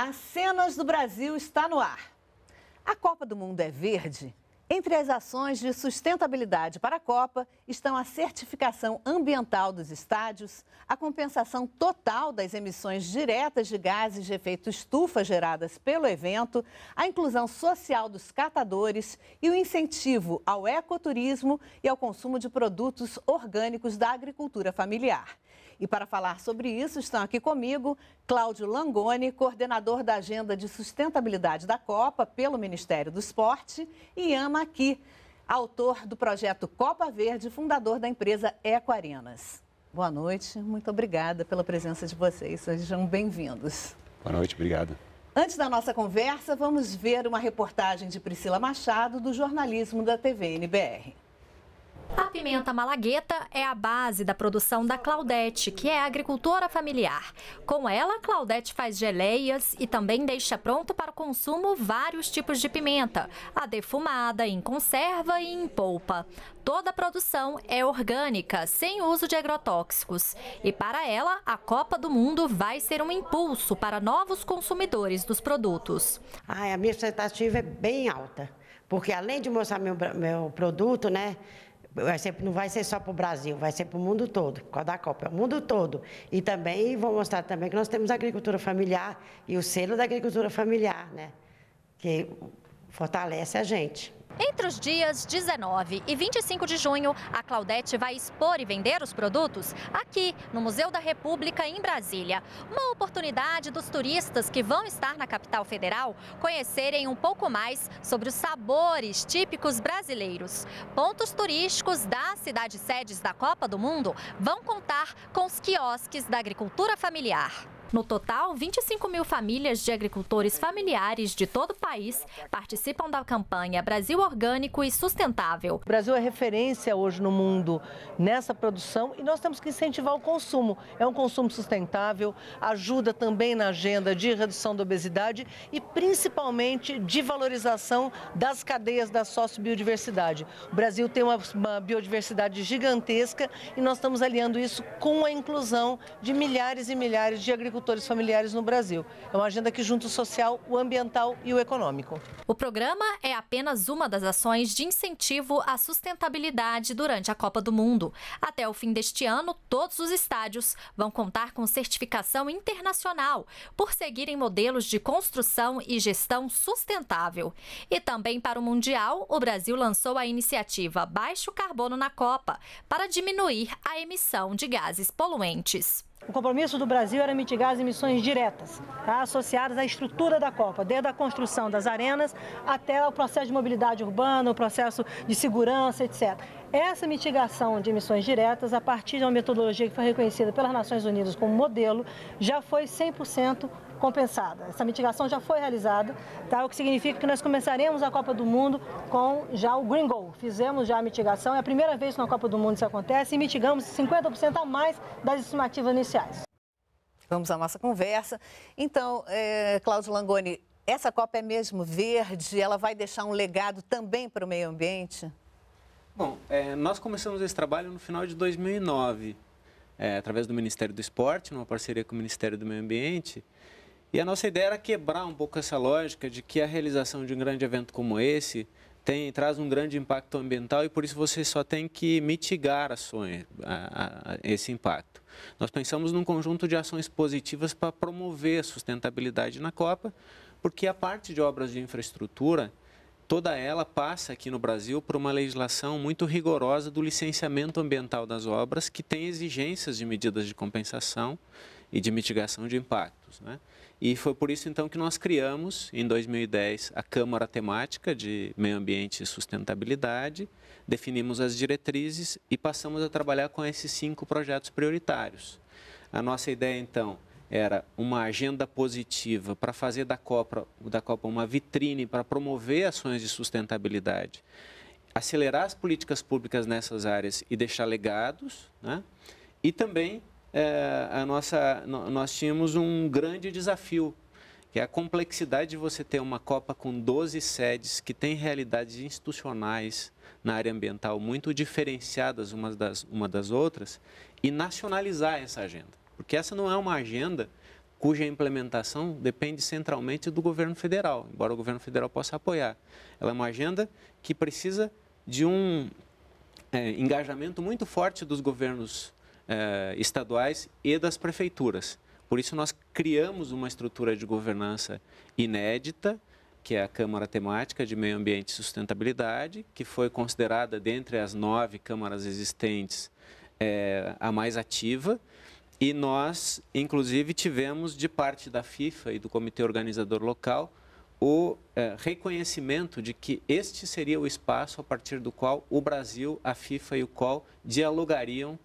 Olá, Cenas do Brasil está no ar. A Copa do Mundo é verde? Entre as ações de sustentabilidade para a Copa estão a certificação ambiental dos estádios, a compensação total das emissões diretas de gases de efeito estufa geradas pelo evento, a inclusão social dos catadores e o incentivo ao ecoturismo e ao consumo de produtos orgânicos da agricultura familiar. E para falar sobre isso, estão aqui comigo Cláudio Langoni, coordenador da Agenda de Sustentabilidade da Copa pelo Ministério do Esporte, e Ama Aqui, autor do projeto Copa Verde, fundador da empresa Ecoarenas. Boa noite, muito obrigada pela presença de vocês. Sejam bem-vindos. Boa noite, obrigado. Antes da nossa conversa, vamos ver uma reportagem de Priscila Machado do jornalismo da TV NBR. A pimenta malagueta é a base da produção da Claudete, que é agricultora familiar. Com ela, Claudete faz geleias e também deixa pronto para o consumo vários tipos de pimenta, a defumada, em conserva e em polpa. Toda a produção é orgânica, sem uso de agrotóxicos. E para ela, a Copa do Mundo vai ser um impulso para novos consumidores dos produtos. Ai, a minha expectativa é bem alta, porque além de mostrar meu, meu produto, né? vai ser, não vai ser só para o Brasil, vai ser para o mundo todo, por causa da Copa, é o mundo todo. E também vou mostrar também que nós temos agricultura familiar e o selo da agricultura familiar, né? Que fortalece a gente. Entre os dias 19 e 25 de junho, a Claudete vai expor e vender os produtos aqui no Museu da República, em Brasília. Uma oportunidade dos turistas que vão estar na capital federal conhecerem um pouco mais sobre os sabores típicos brasileiros. Pontos turísticos das cidades sedes da Copa do Mundo vão contar com os quiosques da agricultura familiar. No total, 25 mil famílias de agricultores familiares de todo o país participam da campanha Brasil Orgânico e Sustentável. O Brasil é referência hoje no mundo nessa produção e nós temos que incentivar o consumo. É um consumo sustentável, ajuda também na agenda de redução da obesidade e principalmente de valorização das cadeias da sociobiodiversidade. O Brasil tem uma, uma biodiversidade gigantesca e nós estamos aliando isso com a inclusão de milhares e milhares de agricultores agricultores familiares no Brasil. É uma agenda que junta o social, o ambiental e o econômico. O programa é apenas uma das ações de incentivo à sustentabilidade durante a Copa do Mundo. Até o fim deste ano, todos os estádios vão contar com certificação internacional por seguirem modelos de construção e gestão sustentável. E também para o Mundial, o Brasil lançou a iniciativa Baixo Carbono na Copa para diminuir a emissão de gases poluentes. O compromisso do Brasil era mitigar as emissões diretas, tá? associadas à estrutura da Copa, desde a construção das arenas até o processo de mobilidade urbana, o processo de segurança, etc. Essa mitigação de emissões diretas, a partir de uma metodologia que foi reconhecida pelas Nações Unidas como modelo, já foi 100% compensada. Essa mitigação já foi realizada, tá? o que significa que nós começaremos a Copa do Mundo com já o Green Goal. Fizemos já a mitigação, é a primeira vez na Copa do Mundo isso acontece e mitigamos 50% a mais das estimativas iniciais. Vamos à nossa conversa. Então, é, Cláudio Langoni, essa Copa é mesmo verde? Ela vai deixar um legado também para o meio ambiente? Bom, é, nós começamos esse trabalho no final de 2009, é, através do Ministério do Esporte, numa parceria com o Ministério do Meio Ambiente. E a nossa ideia era quebrar um pouco essa lógica de que a realização de um grande evento como esse tem, traz um grande impacto ambiental e por isso você só tem que mitigar ações, a, a, esse impacto. Nós pensamos num conjunto de ações positivas para promover a sustentabilidade na Copa, porque a parte de obras de infraestrutura, toda ela passa aqui no Brasil por uma legislação muito rigorosa do licenciamento ambiental das obras, que tem exigências de medidas de compensação e de mitigação de impactos. Né? E foi por isso então que nós criamos, em 2010, a Câmara Temática de Meio Ambiente e Sustentabilidade, definimos as diretrizes e passamos a trabalhar com esses cinco projetos prioritários. A nossa ideia então era uma agenda positiva para fazer da Copa, da Copa uma vitrine para promover ações de sustentabilidade, acelerar as políticas públicas nessas áreas e deixar legados, né? e também é, a nossa, nós tínhamos um grande desafio, que é a complexidade de você ter uma Copa com 12 sedes, que tem realidades institucionais na área ambiental muito diferenciadas umas das, uma das outras, e nacionalizar essa agenda. Porque essa não é uma agenda cuja implementação depende centralmente do governo federal, embora o governo federal possa apoiar. Ela é uma agenda que precisa de um é, engajamento muito forte dos governos eh, estaduais e das prefeituras. Por isso, nós criamos uma estrutura de governança inédita, que é a Câmara Temática de Meio Ambiente e Sustentabilidade, que foi considerada, dentre as nove câmaras existentes, eh, a mais ativa. E nós, inclusive, tivemos de parte da FIFA e do comitê organizador local o eh, reconhecimento de que este seria o espaço a partir do qual o Brasil, a FIFA e o COL dialogariam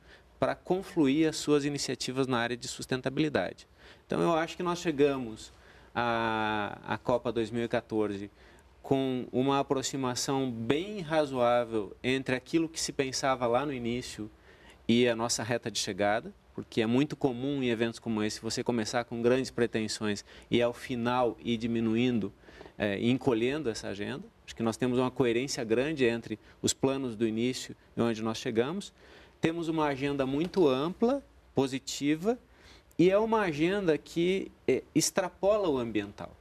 para confluir as suas iniciativas na área de sustentabilidade. Então, eu acho que nós chegamos à, à Copa 2014 com uma aproximação bem razoável entre aquilo que se pensava lá no início e a nossa reta de chegada, porque é muito comum em eventos como esse você começar com grandes pretensões e ao final ir diminuindo é, eh, e encolhendo essa agenda. Acho que nós temos uma coerência grande entre os planos do início e onde nós chegamos. Temos uma agenda muito ampla, positiva, e é uma agenda que é, extrapola o ambiental.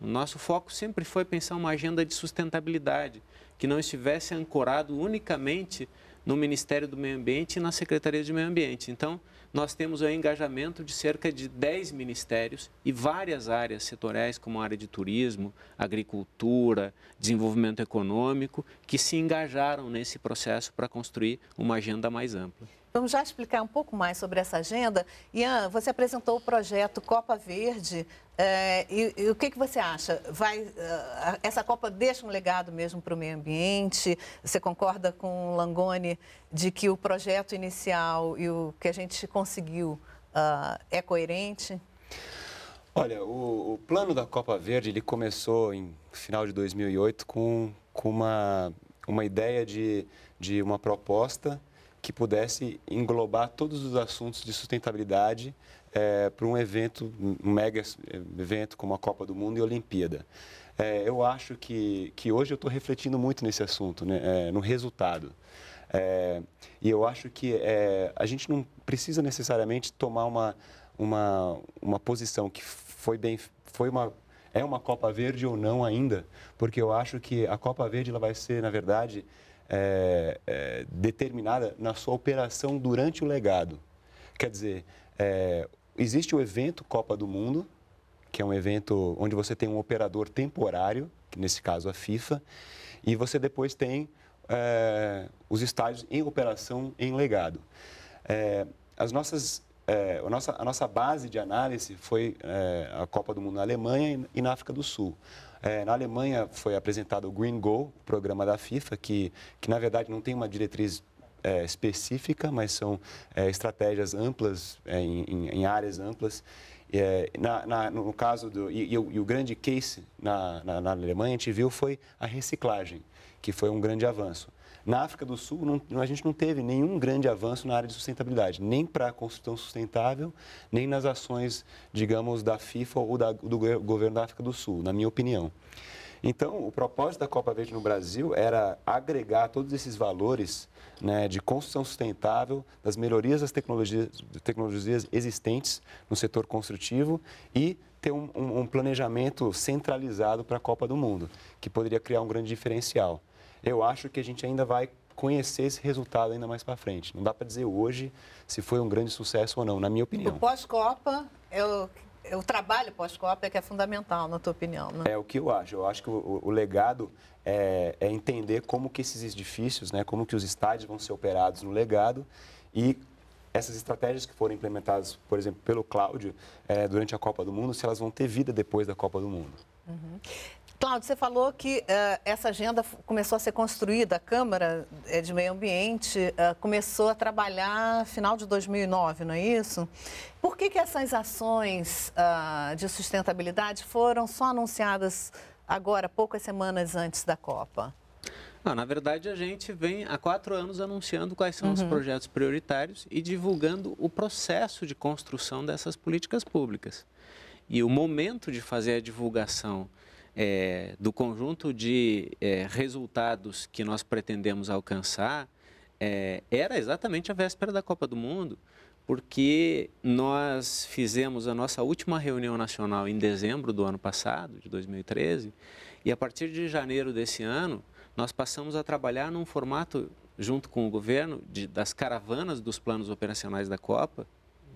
O nosso foco sempre foi pensar uma agenda de sustentabilidade, que não estivesse ancorado unicamente no Ministério do Meio Ambiente e na Secretaria de Meio Ambiente. Então, nós temos o engajamento de cerca de 10 ministérios e várias áreas setoriais, como a área de turismo, agricultura, desenvolvimento econômico, que se engajaram nesse processo para construir uma agenda mais ampla. Vamos já explicar um pouco mais sobre essa agenda. Ian, você apresentou o projeto Copa Verde. Eh, e, e, o que, que você acha? Vai, eh, essa Copa deixa um legado mesmo para o meio ambiente? Você concorda com o Langoni de que o projeto inicial e o que a gente conseguiu uh, é coerente? Olha, o, o, plano da Copa Verde ele começou em final de 2008 com, com uma, uma ideia de, de uma proposta que pudesse englobar todos os assuntos de sustentabilidade é, para um evento, um mega eh, evento como a Copa do Mundo e a Olimpíada. É, eu acho que, que hoje eu estou refletindo muito nesse assunto, né, é, no resultado. e eu acho que a gente não precisa necessariamente tomar uma, uma, uma posição que foi bem foi uma é uma Copa Verde ou não ainda, porque eu acho que a Copa Verde ela vai ser, na verdade, é, é, determinada na sua operação durante o legado. Quer dizer, é, existe o evento Copa do Mundo, que é um evento onde você tem um operador temporário, nesse caso a FIFA, e você depois tem é, os estádios em operação em legado. É, as nossas é, a, nossa, a nossa base de análise foi é, a Copa do Mundo na Alemanha e na África do Sul. É, na Alemanha foi apresentado o Green Goal, o programa da FIFA, que, que na verdade não tem uma diretriz é, específica, mas são é, estratégias amplas, é, em, em, em, áreas amplas. É, na, na, no caso do. E, e, o, e o, grande case na, na, na Alemanha a gente viu foi a reciclagem, que foi um grande avanço. Na África do Sul, não, a gente não teve nenhum grande avanço na área de sustentabilidade, nem para a construção sustentável, nem nas ações, digamos, da FIFA ou da, do governo da África do Sul, na minha opinião. Então, o propósito da Copa Verde no Brasil era agregar todos esses valores né, de construção sustentável, das melhorias das tecnologias, tecnologias existentes no setor construtivo e ter um, um, um planejamento centralizado para a Copa do Mundo, que poderia criar um grande diferencial eu acho que a gente ainda vai conhecer esse resultado ainda mais para frente. Não dá para dizer hoje se foi um grande sucesso ou não, na minha opinião. O pós-copa é o é o trabalho pós-Copa é que é fundamental, na tua opinião, né? É o que eu acho. Eu acho que o, o legado é, é, entender como que esses edifícios, né, como que os estádios vão ser operados no legado e essas estratégias que foram implementadas, por exemplo, pelo Cláudio é, durante a Copa do Mundo, se elas vão ter vida depois da Copa do Mundo. Uhum. Cláudio, você falou que uh, essa agenda começou a ser construída, a Câmara eh, de Meio Ambiente uh, começou a trabalhar final de 2009, não é isso? Por que, que essas ações uh, de sustentabilidade foram só anunciadas agora, poucas semanas antes da Copa? Ah, na verdade, a gente vem há quatro anos anunciando quais são uhum. os projetos prioritários e divulgando o processo de construção dessas políticas públicas. E o momento de fazer a divulgação é, do conjunto de é, resultados que nós pretendemos alcançar, é, era exatamente a véspera da Copa do Mundo, porque nós fizemos a nossa última reunião nacional em dezembro do ano passado, de 2013, e a partir de janeiro desse ano, nós passamos a trabalhar num formato, junto com o governo, de, das caravanas dos planos operacionais da Copa,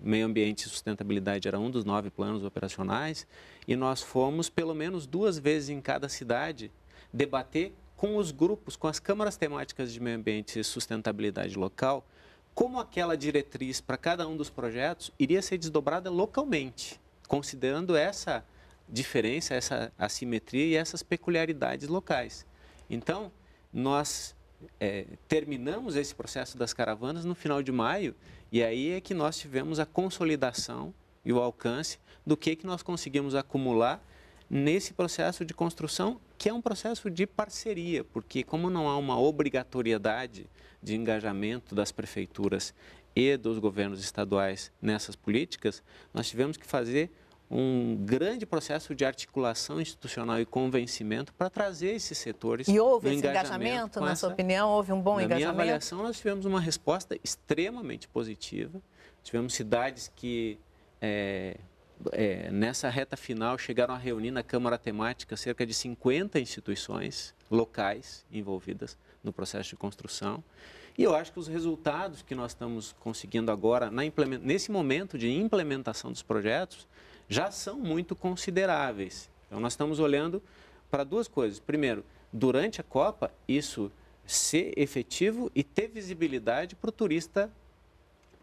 meio ambiente e sustentabilidade era um dos nove planos operacionais, e nós fomos pelo menos duas vezes em cada cidade debater com os grupos, com as câmaras temáticas de meio ambiente e sustentabilidade local, como aquela diretriz para cada um dos projetos iria ser desdobrada localmente, considerando essa diferença, essa assimetria e essas peculiaridades locais. Então, nós é, terminamos esse processo das caravanas no final de maio e aí é que nós tivemos a consolidação e o alcance do que, que nós conseguimos acumular nesse processo de construção, que é um processo de parceria, porque como não há uma obrigatoriedade de engajamento das prefeituras e dos governos estaduais nessas políticas, nós tivemos que fazer um grande processo de articulação institucional e convencimento para trazer esses setores. E houve esse engajamento, engajamento na essa... sua opinião? Houve um bom na engajamento? Na minha avaliação, nós tivemos uma resposta extremamente positiva. Tivemos cidades que, é, é, nessa reta final, chegaram a reunir na Câmara Temática cerca de 50 instituições locais envolvidas no processo de construção. E eu acho que os resultados que nós estamos conseguindo agora, nesse momento de implementação dos projetos, já são muito consideráveis. Então, nós estamos olhando para duas coisas. Primeiro, durante a Copa, isso ser efetivo e ter visibilidade para o turista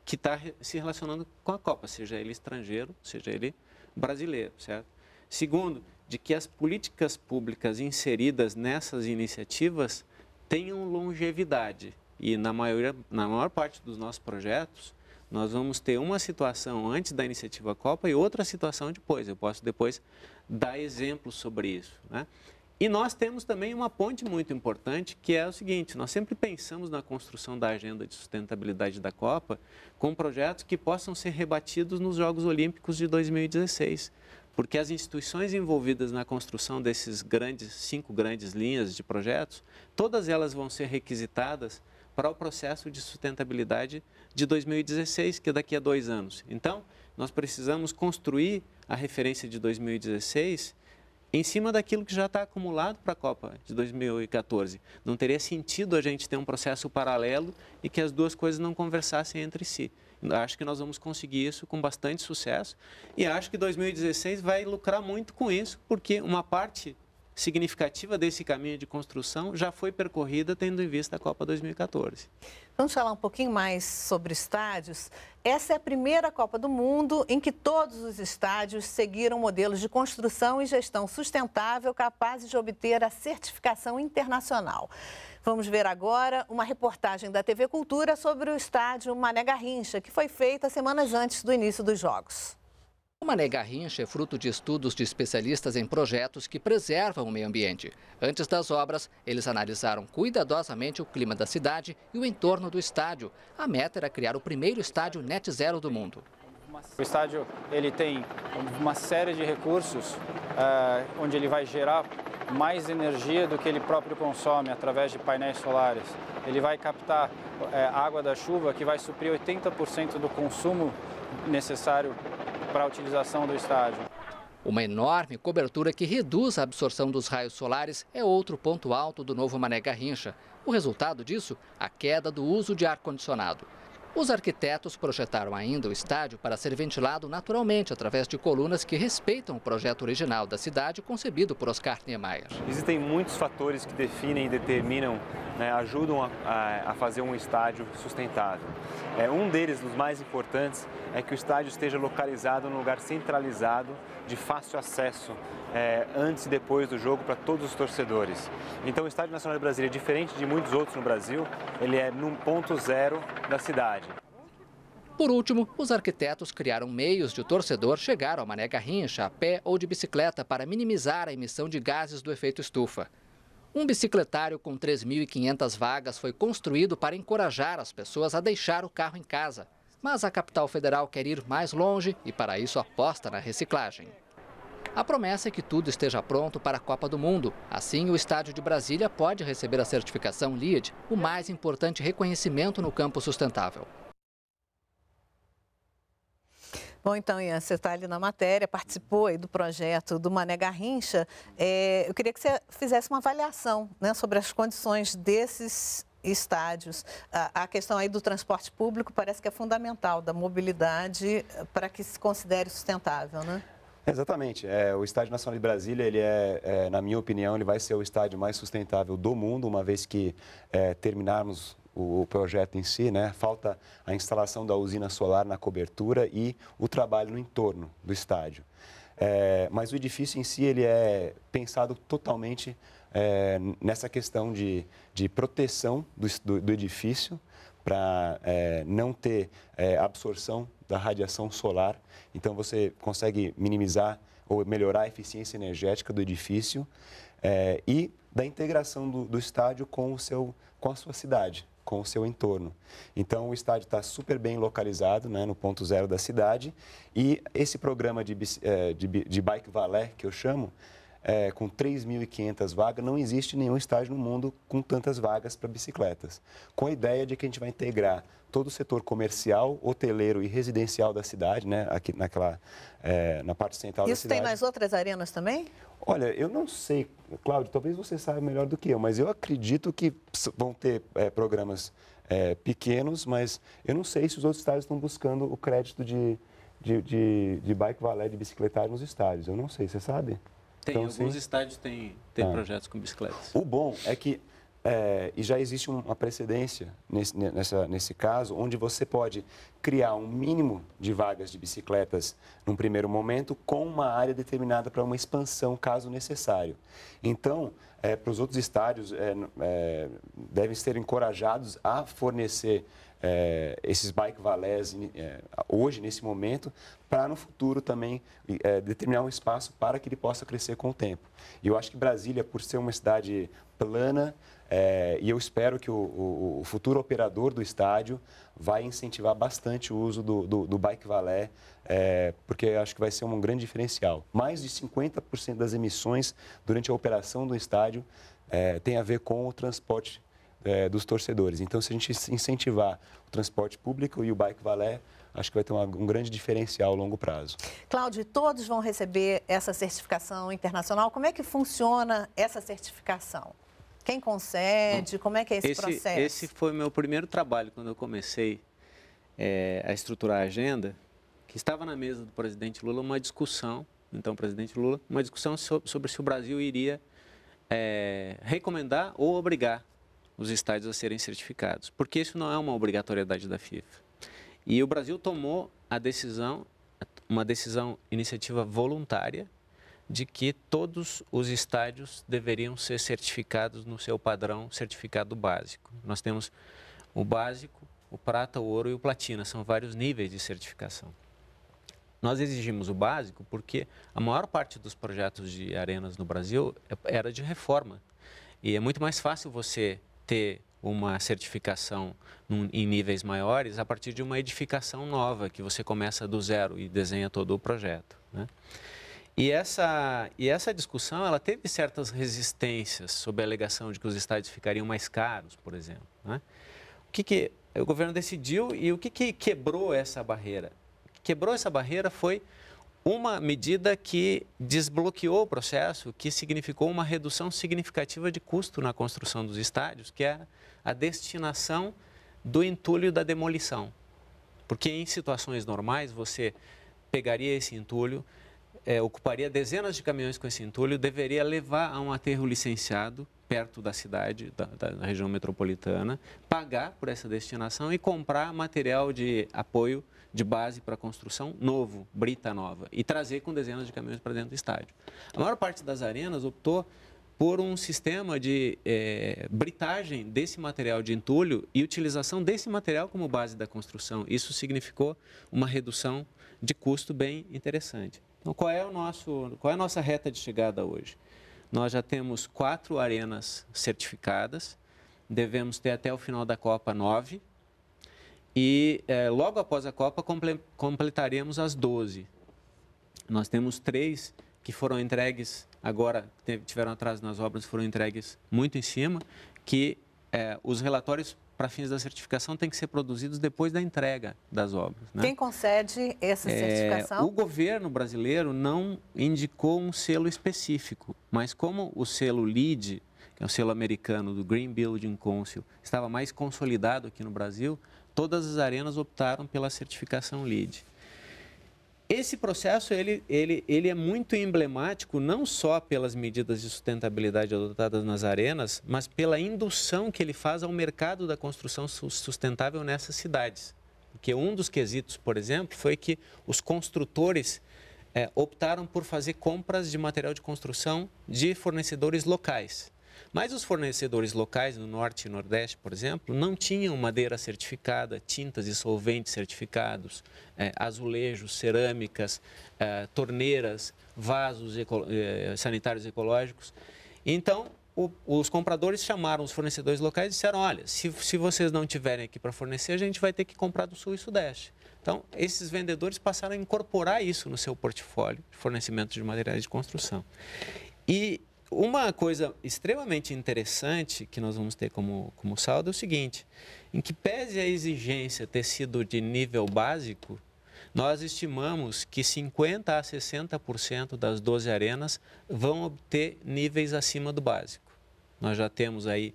que está se relacionando com a Copa, seja ele estrangeiro, seja ele brasileiro, certo? Segundo, de que as políticas públicas inseridas nessas iniciativas tenham longevidade. E na, maior na maior parte dos nossos projetos, nós vamos ter uma situação antes da iniciativa Copa e outra situação depois. Eu posso depois dar exemplos sobre isso. Né? E nós temos também uma ponte muito importante, que é o seguinte: nós sempre pensamos na construção da agenda de sustentabilidade da Copa com projetos que possam ser rebatidos nos Jogos Olímpicos de 2016, porque as instituições envolvidas na construção desses grandes cinco grandes linhas de projetos, todas elas vão ser requisitadas para o processo de sustentabilidade de 2016, que é daqui a dois anos. Então, nós precisamos construir a referência de 2016 em cima daquilo que já está acumulado para a Copa de 2014. Não teria sentido a gente ter um processo paralelo e que as duas coisas não conversassem entre si. Acho que nós vamos conseguir isso com bastante sucesso e acho que 2016 vai lucrar muito com isso, porque uma parte significativa desse caminho de construção já foi percorrida tendo em vista a Copa 2014. Vamos falar um pouquinho mais sobre estádios. Essa é a primeira Copa do Mundo em que todos os estádios seguiram modelos de construção e gestão sustentável capazes de obter a certificação internacional. Vamos ver agora uma reportagem da TV Cultura sobre o estádio Mané Garrincha, que foi feita semanas antes do início dos Jogos. O Mané Garrincha é fruto de estudos de especialistas em projetos que preservam o meio ambiente. Antes das obras, eles analisaram cuidadosamente o clima da cidade e o entorno do estádio. A meta era criar o primeiro estádio net zero do mundo. O estádio ele tem uma série de recursos uh, onde ele vai gerar mais energia do que ele próprio consome através de painéis solares. Ele vai captar uh, água da chuva que vai suprir 80% do consumo necessário para a utilização do estádio. Uma enorme cobertura que reduz a absorção dos raios solares é outro ponto alto do novo Mané Garrincha. O resultado disso, a queda do uso de ar-condicionado. Os arquitetos projetaram ainda o estádio para ser ventilado naturalmente através de colunas que respeitam o projeto original da cidade concebido por Oscar Niemeyer. Existem muitos fatores que definem e determinam, né, ajudam a, a, fazer um estádio sustentável. É, um deles, dos mais importantes, é que o estádio esteja localizado num lugar centralizado, de fácil acesso, é, antes e depois do jogo para todos os torcedores. Então o Estádio Nacional de Brasília, é diferente de muitos outros no Brasil, ele é num ponto zero da cidade. Por último, os arquitetos criaram meios de o torcedor chegar ao Mané Garrincha a pé ou de bicicleta para minimizar a emissão de gases do efeito estufa. Um bicicletário com 3.500 vagas foi construído para encorajar as pessoas a deixar o carro em casa. Mas a capital federal quer ir mais longe e, para isso, aposta na reciclagem. A promessa é que tudo esteja pronto para a Copa do Mundo. Assim, o estádio de Brasília pode receber a certificação LEED, o mais importante reconhecimento no campo sustentável. Bom, então, Ian, você está ali na matéria, participou aí do projeto do Mané Garrincha. É, eu queria que você fizesse uma avaliação né, sobre as condições desses estádios. A, a, questão aí do transporte público parece que é fundamental, da mobilidade, eh, para que se considere sustentável, né? Exatamente. É, o Estádio Nacional de Brasília, ele é, é, na minha opinião, ele vai ser o estádio mais sustentável do mundo, uma vez que é, terminarmos o, projeto em si, né? Falta a instalação da usina solar na cobertura e o trabalho no entorno do estádio. É, mas o edifício em si ele é pensado totalmente é, nessa questão de, de proteção do, do, do edifício para é, não ter é, absorção da radiação solar. Então você consegue minimizar ou melhorar a eficiência energética do edifício é, e da integração do, do estádio com, o seu, com a sua cidade com o seu entorno. Então, o estádio está super bem localizado, né, no ponto zero da cidade, e esse programa de, eh, de, de bike valet, que eu chamo, é, com 3.500 vagas, não existe nenhum estágio no mundo com tantas vagas para bicicletas. Com a ideia de que a gente vai integrar todo o setor comercial, hoteleiro e residencial da cidade, né? Aqui naquela, é, na parte central Isso da cidade. Isso tem nas outras arenas também? Olha, eu não sei, Cláudio, talvez você saiba melhor do que eu, mas eu acredito que vão ter é, programas é, pequenos, mas eu não sei se os outros estados estão buscando o crédito de, de, de, de bike valet, de bicicletagem nos estádios. Eu não sei, você sabe? Tem, então, alguns sim. estádios têm, têm é. projetos com bicicletas. O bom é que, é, e já existe uma precedência nesse, nessa, nesse caso, onde você pode criar um mínimo de vagas de bicicletas num primeiro momento com uma área determinada para uma expansão, caso necessário. Então, é, para os outros estádios, é, é, devem ser encorajados a fornecer é, esses bike valés é, hoje, nesse momento, para no futuro também é, determinar um espaço para que ele possa crescer com o tempo. E eu acho que Brasília, por ser uma cidade plana, é, e eu espero que o, o, o, futuro operador do estádio vai incentivar bastante o uso do, do, do bike valé, é, porque acho que vai ser um grande diferencial. Mais de 50% das emissões durante a operação do estádio é, tem a ver com o transporte é, dos torcedores. Então, se a gente incentivar o transporte público e o bike valet, acho que vai ter uma, um grande diferencial a longo prazo. Cláudio, todos vão receber essa certificação internacional. Como é que funciona essa certificação? Quem concede? Como é que é esse, esse processo? Esse foi meu primeiro trabalho quando eu comecei é, a estruturar a agenda, que estava na mesa do presidente Lula uma discussão, então presidente Lula, uma discussão sobre, sobre se o Brasil iria é, recomendar ou obrigar os estádios a serem certificados, porque isso não é uma obrigatoriedade da FIFA. E o Brasil tomou a decisão, uma decisão, iniciativa voluntária, de que todos os estádios deveriam ser certificados no seu padrão certificado básico. Nós temos o básico, o prata, o ouro e o platina, são vários níveis de certificação. Nós exigimos o básico porque a maior parte dos projetos de arenas no Brasil é, era de reforma. E é muito mais fácil você ter uma certificação num, em níveis maiores a partir de uma edificação nova, que você começa do zero e desenha todo o projeto. Né? E, essa, e essa discussão ela teve certas resistências sob a alegação de que os estádios ficariam mais caros, por exemplo. Né? O que, que o governo decidiu e o que, que quebrou essa barreira? quebrou essa barreira foi uma medida que desbloqueou o processo, que significou uma redução significativa de custo na construção dos estádios, que é a destinação do entulho da demolição. Porque em situações normais você pegaria esse entulho, é, ocuparia dezenas de caminhões com esse entulho, deveria levar a um aterro licenciado perto da cidade, da, da região metropolitana, pagar por essa destinação e comprar material de apoio de base para construção novo, brita nova, e trazer com dezenas de caminhões para dentro do estádio. A maior parte das arenas optou por um sistema de é, britagem desse material de entulho e utilização desse material como base da construção. Isso significou uma redução de custo bem interessante. Então, qual é, o nosso, qual é a nossa reta de chegada hoje? Nós já temos quatro arenas certificadas, devemos ter até o final da Copa nove e é, logo após a Copa comple completaremos as 12. Nós temos três que foram entregues agora, tiveram atraso nas obras, foram entregues muito em cima, que é, os relatórios para fins da certificação têm que ser produzidos depois da entrega das obras. Né? Quem concede essa é, certificação? É, o governo brasileiro não indicou um selo específico, mas como o selo LEED, que é o selo americano do Green Building Council, estava mais consolidado aqui no Brasil, todas as arenas optaram pela certificação LEED. Esse processo ele, ele, ele é muito emblemático não só pelas medidas de sustentabilidade adotadas nas arenas, mas pela indução que ele faz ao mercado da construção sustentável nessas cidades. Porque um dos quesitos, por exemplo, foi que os construtores é, optaram por fazer compras de material de construção de fornecedores locais. Mas os fornecedores locais no Norte e Nordeste, por exemplo, não tinham madeira certificada, tintas e solventes certificados, é, azulejos, cerâmicas, é, torneiras, vasos eco, é, sanitários ecológicos. Então, o, os compradores chamaram os fornecedores locais e disseram: olha, se, se vocês não tiverem aqui para fornecer, a gente vai ter que comprar do Sul e Sudeste. Então, esses vendedores passaram a incorporar isso no seu portfólio de fornecimento de materiais de construção. E uma coisa extremamente interessante que nós vamos ter como, como saldo é o seguinte: em que pese a exigência ter sido de nível básico, nós estimamos que 50% a 60% das 12 arenas vão obter níveis acima do básico. Nós já temos aí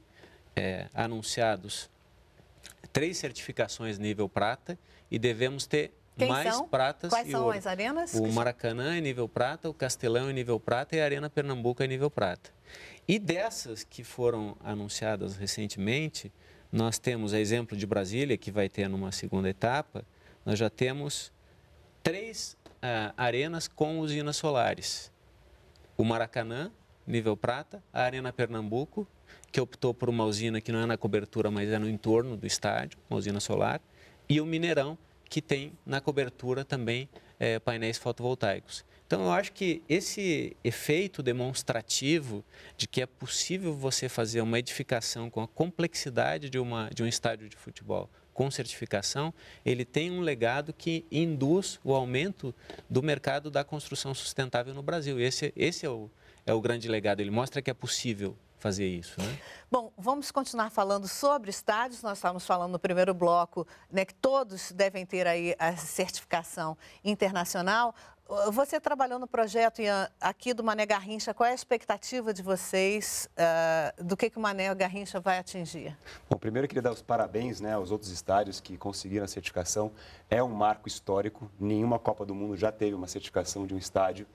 é, anunciados três certificações nível prata e devemos ter quem mais são? pratas Quais são ouro. as arenas? O Maracanã é nível prata, o Castelão é nível prata e a Arena Pernambuco é nível prata. E dessas que foram anunciadas recentemente, nós temos a exemplo de Brasília, que vai ter numa segunda etapa, nós já temos três ah, arenas com usinas solares. O Maracanã, nível prata, a Arena Pernambuco, que optou por uma usina que não é na cobertura, mas é no entorno do estádio, uma usina solar, e o Mineirão, que tem na cobertura também é, painéis fotovoltaicos. Então, eu acho que esse efeito demonstrativo de que é possível você fazer uma edificação com a complexidade de, uma, de um estádio de futebol com certificação, ele tem um legado que induz o aumento do mercado da construção sustentável no Brasil. Esse, esse é, o, é o grande legado. Ele mostra que é possível fazer isso. Né? Bom, vamos continuar falando sobre estádios. Nós estávamos falando no primeiro bloco né, que todos devem ter aí a certificação internacional. Você trabalhou no projeto Ian, aqui do Mané Garrincha, qual é a expectativa de vocês uh, do que, que o Mané Garrincha vai atingir? Bom, primeiro eu queria dar os parabéns né, aos outros estádios que conseguiram a certificação. É um marco histórico, nenhuma Copa do Mundo já teve uma certificação de um estádio.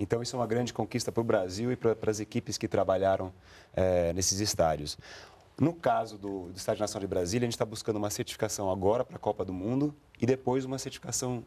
Então, isso é uma grande conquista para o Brasil e para, as equipes que trabalharam é, nesses estádios. No caso do, do Estádio Nacional de Brasília, a gente está buscando uma certificação agora para a Copa do Mundo e depois uma certificação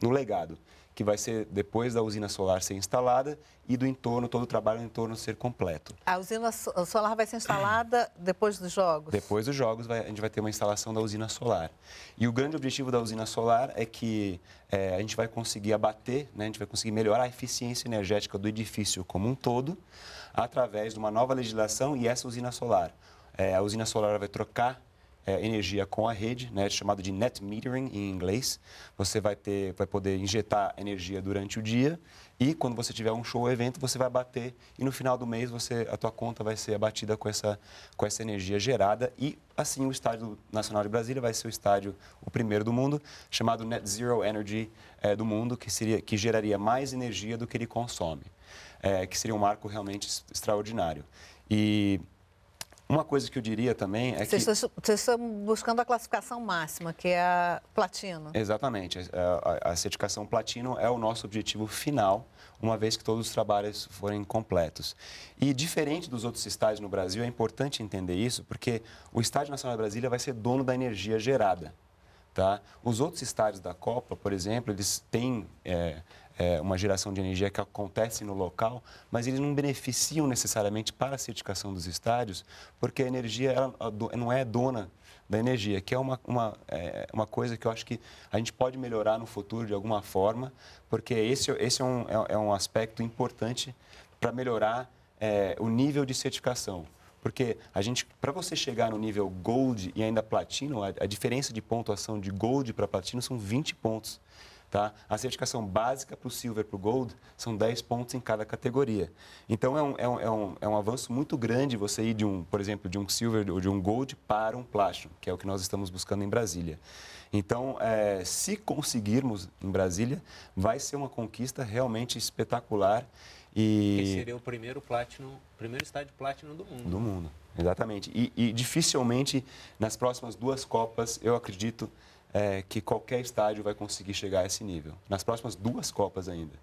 no legado que vai ser depois da usina solar ser instalada e do entorno, todo o trabalho no entorno ser completo. A usina solar vai ser instalada depois dos Jogos? Depois dos Jogos, vai, a gente vai ter uma instalação da usina solar. E o grande objetivo da usina solar é que é, a gente vai conseguir abater, né, a gente vai conseguir melhorar a eficiência energética do edifício como um todo, através de uma nova legislação e essa usina solar. É, a usina solar vai trocar é, energia com a rede, né, chamado de net metering em inglês. Você vai, ter, vai poder injetar energia durante o dia e quando você tiver um show ou evento, você vai bater e no final do mês você, a tua conta vai ser abatida com essa, com essa energia gerada e assim o Estádio Nacional de Brasília vai ser o estádio, o primeiro do mundo, chamado Net Zero Energy é, do mundo, que, seria, que geraria mais energia do que ele consome, é, que seria um marco realmente extraordinário. E uma coisa que eu diria também é vocês que... vocês estão buscando a classificação máxima, que é a platino. Exatamente. É, a, certificação platino é o nosso objetivo final, uma vez que todos os trabalhos forem completos. E diferente dos outros estádios no Brasil, é importante entender isso, porque o Estádio Nacional da Brasília vai ser dono da energia gerada. Tá? Os outros estádios da Copa, por exemplo, eles têm é, é, uma geração de energia que acontece no local, mas eles não beneficiam necessariamente para a certificação dos estádios, porque a energia ela não é dona da energia, que é uma, uma, é, uma coisa que eu acho que a gente pode melhorar no futuro de alguma forma, porque esse, esse é, um, é, é um aspecto importante para melhorar é, o nível de certificação. Porque a gente, para você chegar no nível Gold e ainda Platino, a, a diferença de pontuação de Gold para Platino são 20 pontos. Tá? A certificação básica para o Silver para o Gold são 10 pontos em cada categoria. Então, é um, é, um, é, um, é um avanço muito grande você ir, de um, por exemplo, de um Silver ou de um Gold para um plástico, que é o que nós estamos buscando em Brasília. Então, é, se conseguirmos em Brasília, vai ser uma conquista realmente espetacular. E... Que seria o primeiro, Platinum, primeiro estádio Platinum do mundo. Do mundo, exatamente. E, e dificilmente, nas próximas duas Copas, eu acredito é, que qualquer estádio vai conseguir chegar a esse nível, nas próximas duas Copas ainda.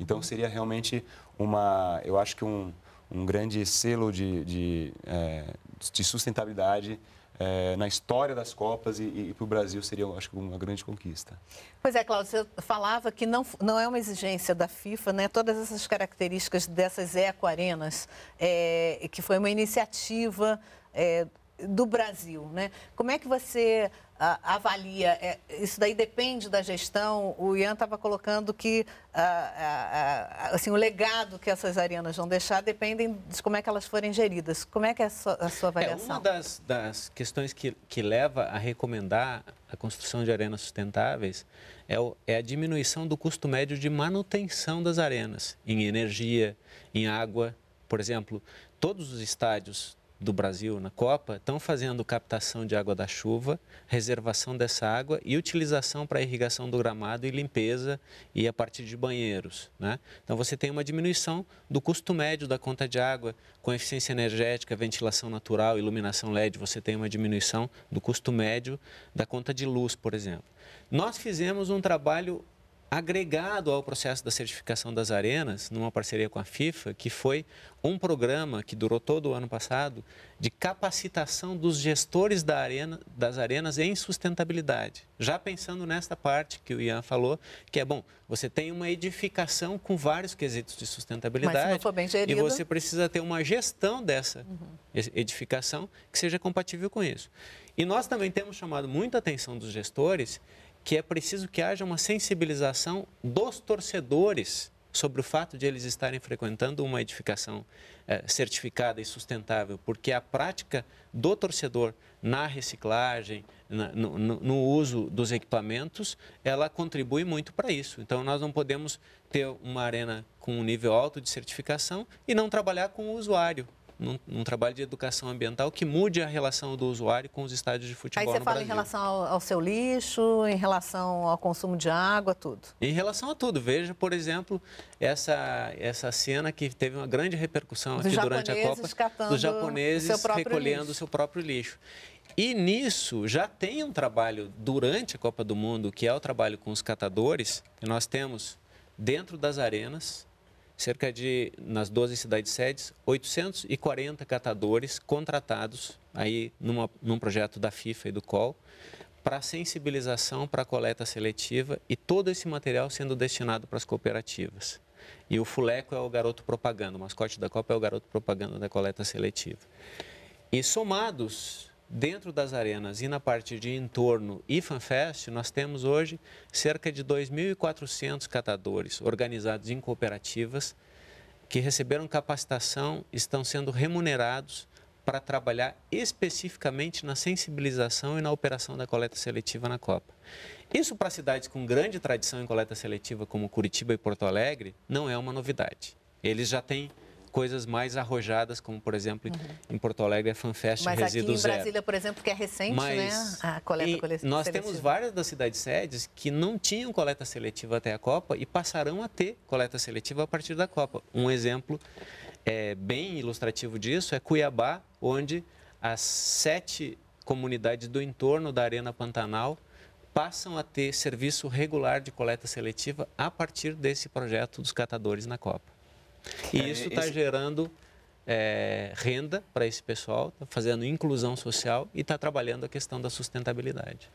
Então uhum. seria realmente uma, eu acho que um, um grande selo de, de, é, de sustentabilidade é, na história das Copas e, e para o Brasil seria, acho que, uma grande conquista. Pois é, Cláudio, você falava que não, não é uma exigência da FIFA, né? Todas essas características dessas eco-arenas, é, que foi uma iniciativa é, do Brasil, né? Como é que você uh, avalia? É, isso daí depende da gestão. O Ian estava colocando que uh, uh, assim, o legado que essas arenas vão deixar depende de como é que elas forem geridas. Como é que é a sua, a sua é, avaliação? É, uma das, das questões que, que leva a recomendar a construção de arenas sustentáveis é, o, é a diminuição do custo médio de manutenção das arenas em energia, em água. Por exemplo, todos os estádios do Brasil na Copa estão fazendo captação de água da chuva, reservação dessa água e utilização para irrigação do gramado e limpeza e a partir de banheiros. Né? Então você tem uma diminuição do custo médio da conta de água, com eficiência energética, ventilação natural, iluminação LED, você tem uma diminuição do custo médio da conta de luz, por exemplo. Nós fizemos um trabalho agregado ao processo da certificação das arenas, numa parceria com a FIFA, que foi um programa que durou todo o ano passado de capacitação dos gestores da arena, das arenas em sustentabilidade. Já pensando nesta parte que o Ian falou, que é bom, você tem uma edificação com vários quesitos de sustentabilidade gerido... e você precisa ter uma gestão dessa uhum. edificação que seja compatível com isso. E nós também temos chamado muita atenção dos gestores que é preciso que haja uma sensibilização dos torcedores sobre o fato de eles estarem frequentando uma edificação eh, certificada e sustentável, porque a prática do torcedor na reciclagem, na, no, no, uso dos equipamentos, ela contribui muito para isso. Então, nós não podemos ter uma arena com um nível alto de certificação e não trabalhar com o usuário, num, num, trabalho de educação ambiental que mude a relação do usuário com os estádios de futebol. Aí você fala Brasil. em relação ao, ao, seu lixo, em relação ao consumo de água, tudo. Em relação a tudo. Veja, por exemplo, essa, essa cena que teve uma grande repercussão aqui durante a Copa dos japoneses o recolhendo o seu próprio lixo. E nisso já tem um trabalho durante a Copa do Mundo, que é o trabalho com os catadores, que nós temos dentro das arenas, cerca de, nas 12 cidades sedes, 840 catadores contratados aí numa, num projeto da FIFA e do COL para sensibilização para a coleta seletiva e todo esse material sendo destinado para as cooperativas. E o Fuleco é o garoto propaganda, o mascote da Copa é o garoto propaganda da coleta seletiva. E somados dentro das arenas e na parte de entorno e FanFest, nós temos hoje cerca de 2.400 catadores organizados em cooperativas que receberam capacitação, estão sendo remunerados para trabalhar especificamente na sensibilização e na operação da coleta seletiva na Copa. Isso para cidades com grande tradição em coleta seletiva como Curitiba e Porto Alegre não é uma novidade. Eles já têm coisas mais arrojadas, como por exemplo uhum. em Porto Alegre é FanFest Mas Resíduo aqui em Brasília, zero. por exemplo, que é recente, né? Mas, né? A coleta coletiva. Nós seletiva. temos várias das cidades sedes que não tinham coleta seletiva até a Copa e passarão a ter coleta seletiva a partir da Copa. Um exemplo é, bem ilustrativo disso é Cuiabá, onde as sete comunidades do entorno da Arena Pantanal passam a ter serviço regular de coleta seletiva a partir desse projeto dos catadores na Copa. E isso está esse... gerando é, renda para esse pessoal, está fazendo inclusão social e está trabalhando a questão da sustentabilidade.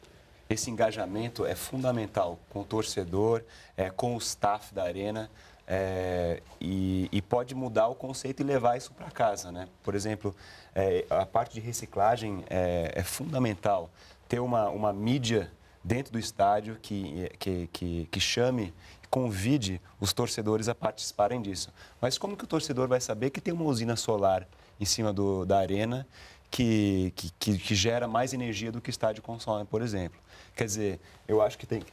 Esse engajamento é fundamental com o torcedor, é, com o staff da arena. É, e, e, pode mudar o conceito e levar isso para casa, né? Por exemplo, é, a parte de reciclagem é, é, fundamental. Ter uma, uma mídia dentro do estádio que, é, que, que, que chame convide os torcedores a participarem disso. Mas como que o torcedor vai saber que tem uma usina solar em cima do, da arena que, que, que, gera mais energia do que o estádio consome, por exemplo? Quer dizer, eu acho que tem,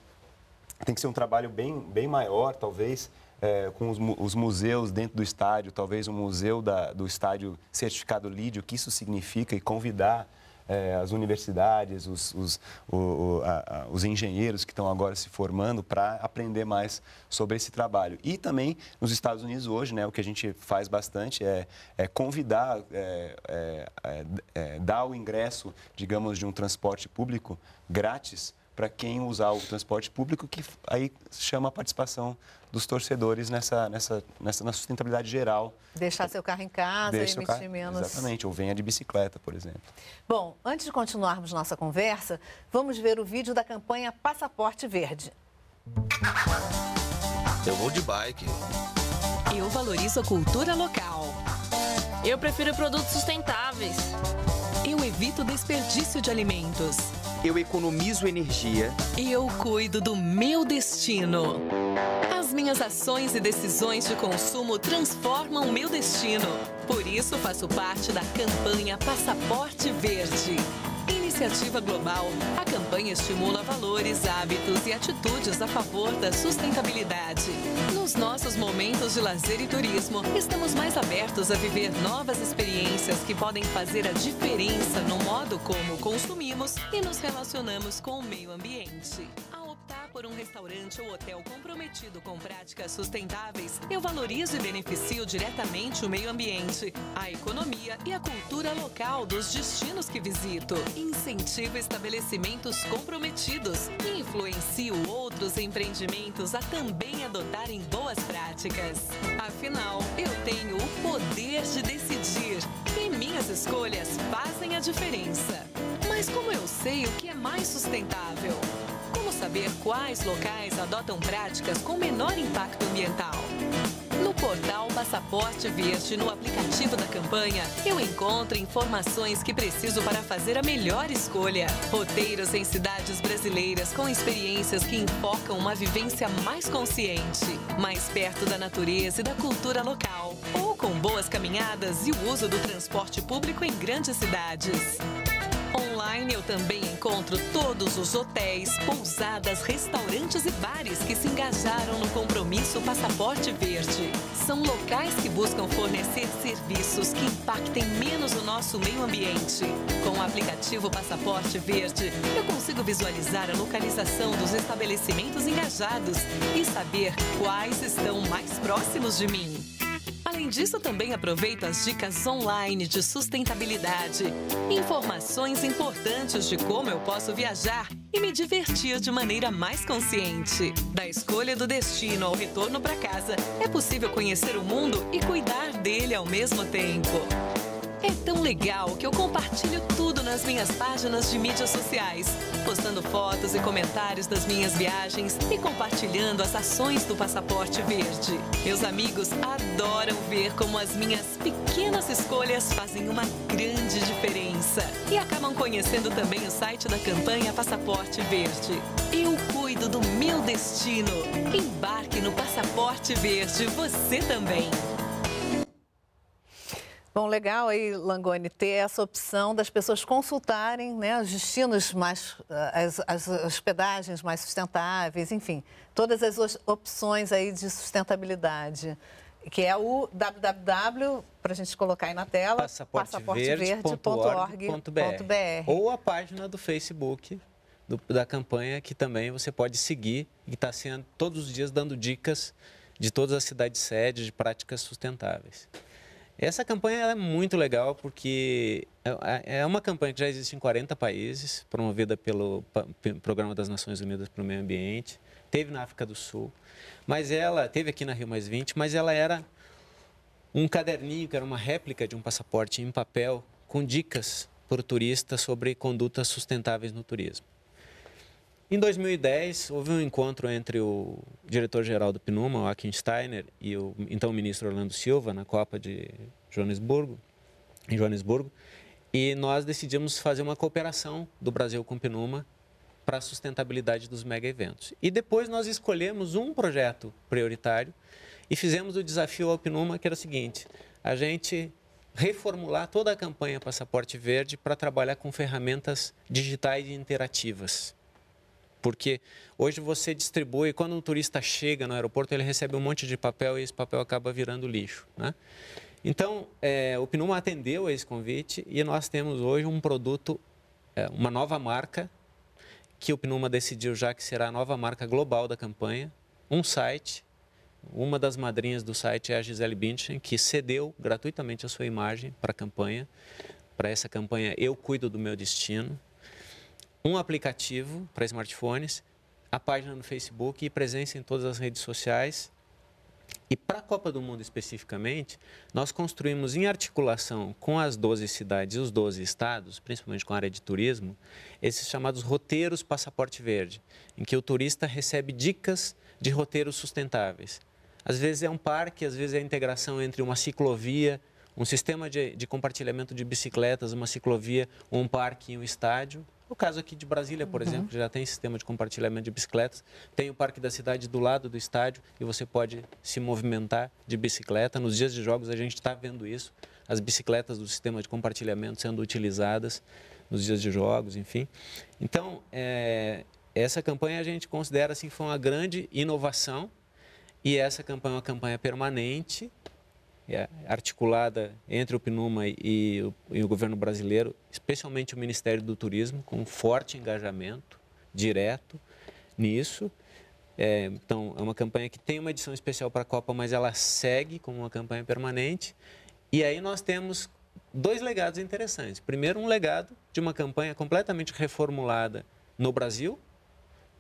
tem que ser um trabalho bem, bem maior, talvez, é, com os, os, museus dentro do estádio, talvez um museu da, do estádio certificado Lídio, o que isso significa, e convidar é, as universidades, os, os, o, o, a, os engenheiros que estão agora se formando para aprender mais sobre esse trabalho. E também nos Estados Unidos hoje, né, o que a gente faz bastante é, é convidar, é, é, é, é dar o ingresso, digamos, de um transporte público grátis para quem usar o transporte público, que aí chama a participação dos torcedores nessa, nessa, nessa na sustentabilidade geral. Deixar seu carro em casa, Deixa emitir carro, menos. Exatamente, ou venha de bicicleta, por exemplo. Bom, antes de continuarmos nossa conversa, vamos ver o vídeo da campanha Passaporte Verde. Eu vou de bike. Eu valorizo a cultura local. Eu prefiro produtos sustentáveis desperdício de alimentos. Eu economizo energia. Eu cuido do meu destino. As minhas ações e decisões de consumo transformam o meu destino. Por isso, faço parte da campanha Passaporte Verde. Iniciativa Global, a campanha estimula valores, hábitos e atitudes a favor da sustentabilidade. Nos nossos momentos de lazer e turismo, estamos mais abertos a viver novas experiências que podem fazer a diferença no modo como consumimos e nos relacionamos com o meio ambiente por um restaurante ou hotel comprometido com práticas sustentáveis, eu valorizo e beneficio diretamente o meio ambiente, a economia e a cultura local dos destinos que visito. Incentivo estabelecimentos comprometidos e influencio outros empreendimentos a também adotarem boas práticas. Afinal, eu tenho o poder de decidir e minhas escolhas fazem a diferença. Mas como eu sei o que é mais sustentável? Vamos saber quais locais adotam práticas com menor impacto ambiental. No portal Passaporte Verde, no aplicativo da campanha, eu encontro informações que preciso para fazer a melhor escolha. Roteiros em cidades brasileiras com experiências que enfocam uma vivência mais consciente, mais perto da natureza e da cultura local, ou com boas caminhadas e o uso do transporte público em grandes cidades. Online eu também encontro todos os hotéis, pousadas, restaurantes e bares que se engajaram no compromisso Passaporte Verde. São locais que buscam fornecer serviços que impactem menos o nosso meio ambiente. Com o aplicativo Passaporte Verde, eu consigo visualizar a localização dos estabelecimentos engajados e saber quais estão mais próximos de mim. Além disso, também aproveito as dicas online de sustentabilidade, informações importantes de como eu posso viajar e me divertir de maneira mais consciente. Da escolha do destino ao retorno para casa, é possível conhecer o mundo e cuidar dele ao mesmo tempo. É tão legal que eu compartilho tudo nas minhas páginas de mídias sociais, postando fotos e comentários das minhas viagens e compartilhando as ações do Passaporte Verde. Meus amigos adoram ver como as minhas pequenas escolhas fazem uma grande diferença e acabam conhecendo também o site da campanha Passaporte Verde. Eu cuido do meu destino. Embarque no Passaporte Verde você também. Bom, legal aí, Langoni, ter essa opção das pessoas consultarem né, os destinos mais, eh, as, as hospedagens mais sustentáveis, enfim, todas as opções aí de sustentabilidade, que é o www, para a gente colocar aí na tela, passaporteverde.org.br ou a página do Facebook do, da campanha, que também você pode seguir e está sendo todos os dias dando dicas de todas as cidades sede de práticas sustentáveis. Essa campanha é muito legal porque é, é, é uma campanha que já existe em 40 países, promovida pelo Programa das Nações Unidas para o Meio Ambiente, teve na África do Sul, mas ela teve aqui na Rio Mais 20, mas ela era um caderninho que era uma réplica de um passaporte em papel com dicas para o turista sobre condutas sustentáveis no turismo. Em 2010, houve um encontro entre o diretor-geral do PNUMA, o Akin Steiner, e o então ministro Orlando Silva, na Copa de Joanesburgo, em Joanesburgo, e nós decidimos fazer uma cooperação do Brasil com o PNUMA para a sustentabilidade dos mega eventos. E depois nós escolhemos um projeto prioritário e fizemos o desafio ao PNUMA, que era o seguinte: a gente reformular toda a campanha Passaporte Verde para trabalhar com ferramentas digitais e interativas porque hoje você distribui, quando um turista chega no aeroporto, ele recebe um monte de papel e esse papel acaba virando lixo. Né? Então, é, o Pnuma atendeu a esse convite e nós temos hoje um produto, é, uma nova marca, que o Pnuma decidiu já que será a nova marca global da campanha, um site. Uma das madrinhas do site é a Gisele Bündchen, que cedeu gratuitamente a sua imagem para a campanha, para essa campanha Eu Cuido do Meu Destino um aplicativo para smartphones, a página no Facebook e presença em todas as redes sociais. E para a Copa do Mundo especificamente, nós construímos em articulação com as 12 cidades e os 12 estados, principalmente com a área de turismo, esses chamados roteiros passaporte verde, em que o turista recebe dicas de roteiros sustentáveis. Às vezes é um parque, às vezes é a integração entre uma ciclovia, um sistema de, de compartilhamento de bicicletas, uma ciclovia, um parque e um estádio. No caso aqui de Brasília, por uhum. exemplo, já tem sistema de compartilhamento de bicicletas, tem o Parque da Cidade do lado do estádio e você pode se movimentar de bicicleta. Nos dias de jogos a gente está vendo isso, as bicicletas do sistema de compartilhamento sendo utilizadas nos dias de jogos, enfim. Então, é, essa campanha a gente considera assim foi uma grande inovação e essa campanha é uma campanha permanente é, articulada entre o PNUMA e o, e o governo brasileiro, especialmente o Ministério do Turismo, com um forte engajamento direto nisso. É, então, é uma campanha que tem uma edição especial para a Copa, mas ela segue como uma campanha permanente. E aí nós temos dois legados interessantes. Primeiro, um legado de uma campanha completamente reformulada no Brasil,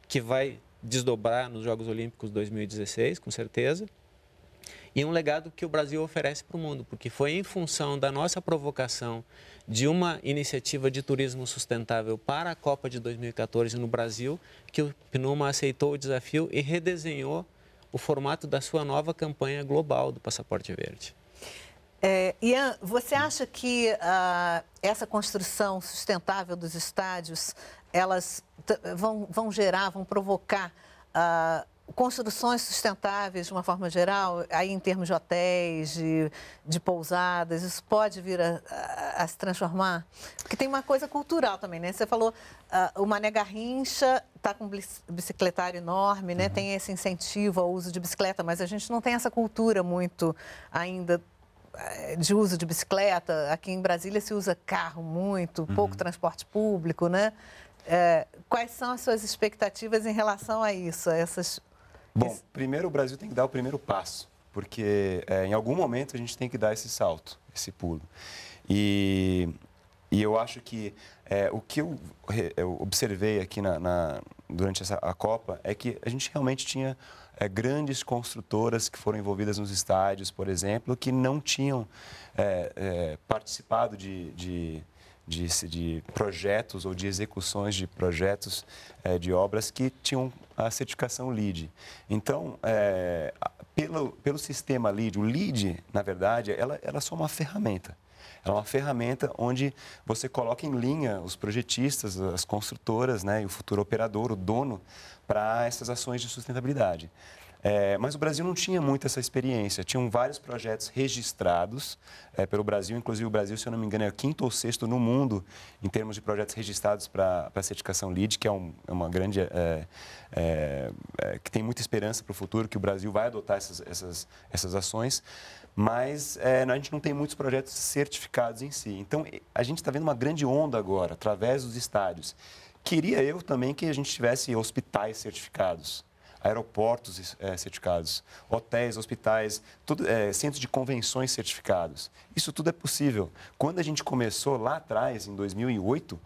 que vai desdobrar nos Jogos Olímpicos 2016, com certeza. E um legado que o Brasil oferece para o mundo, porque foi em função da nossa provocação de uma iniciativa de turismo sustentável para a Copa de 2014 no Brasil que o PNUMA aceitou o desafio e redesenhou o formato da sua nova campanha global do Passaporte Verde. É, Ian, você acha que uh, essa construção sustentável dos estádios, elas vão, vão gerar, vão provocar uh, construções sustentáveis, de uma forma geral, aí em termos de hotéis, de, de pousadas, isso pode vir a, a, a, se transformar? Porque tem uma coisa cultural também, né? Você falou, uh, o Mané Garrincha está com um bicicletário enorme, né? Uhum. Tem esse incentivo ao uso de bicicleta, mas a gente não tem essa cultura muito ainda eh, de uso de bicicleta. Aqui em Brasília se usa carro muito, uhum. pouco transporte público, né? É, quais são as suas expectativas em relação a isso, a essas Bom, primeiro o Brasil tem que dar o primeiro passo, porque é, em algum momento a gente tem que dar esse salto, esse pulo. E, e eu acho que é, o que eu, eu observei aqui na, na, durante essa, a Copa é que a gente realmente tinha é, grandes construtoras que foram envolvidas nos estádios, por exemplo, que não tinham é, é, participado de, de de, de projetos ou de execuções de projetos é, de obras que tinham a certificação LEED. Então, é, pelo, pelo sistema LEED, o LEED, na verdade, ela, ela é só uma ferramenta. é uma ferramenta onde você coloca em linha os projetistas, as construtoras né, e o futuro operador, o dono, para essas ações de sustentabilidade. É, mas o Brasil não tinha muito essa experiência. Tinham vários projetos registrados é, pelo Brasil, inclusive o Brasil, se eu não me engano, é o quinto ou sexto no mundo em termos de projetos registrados para a certificação LEED, que é, um, é uma grande. É, é, é, que tem muita esperança para o futuro, que o Brasil vai adotar essas, essas, essas ações, mas a gente não tem muitos projetos certificados em si. Então, a gente está vendo uma grande onda agora, através dos estádios. Queria eu também que a gente tivesse hospitais certificados aeroportos é, certificados, hotéis, hospitais, tudo, é, centros de convenções certificados. Isso tudo é possível. Quando a gente começou lá atrás, em 2008,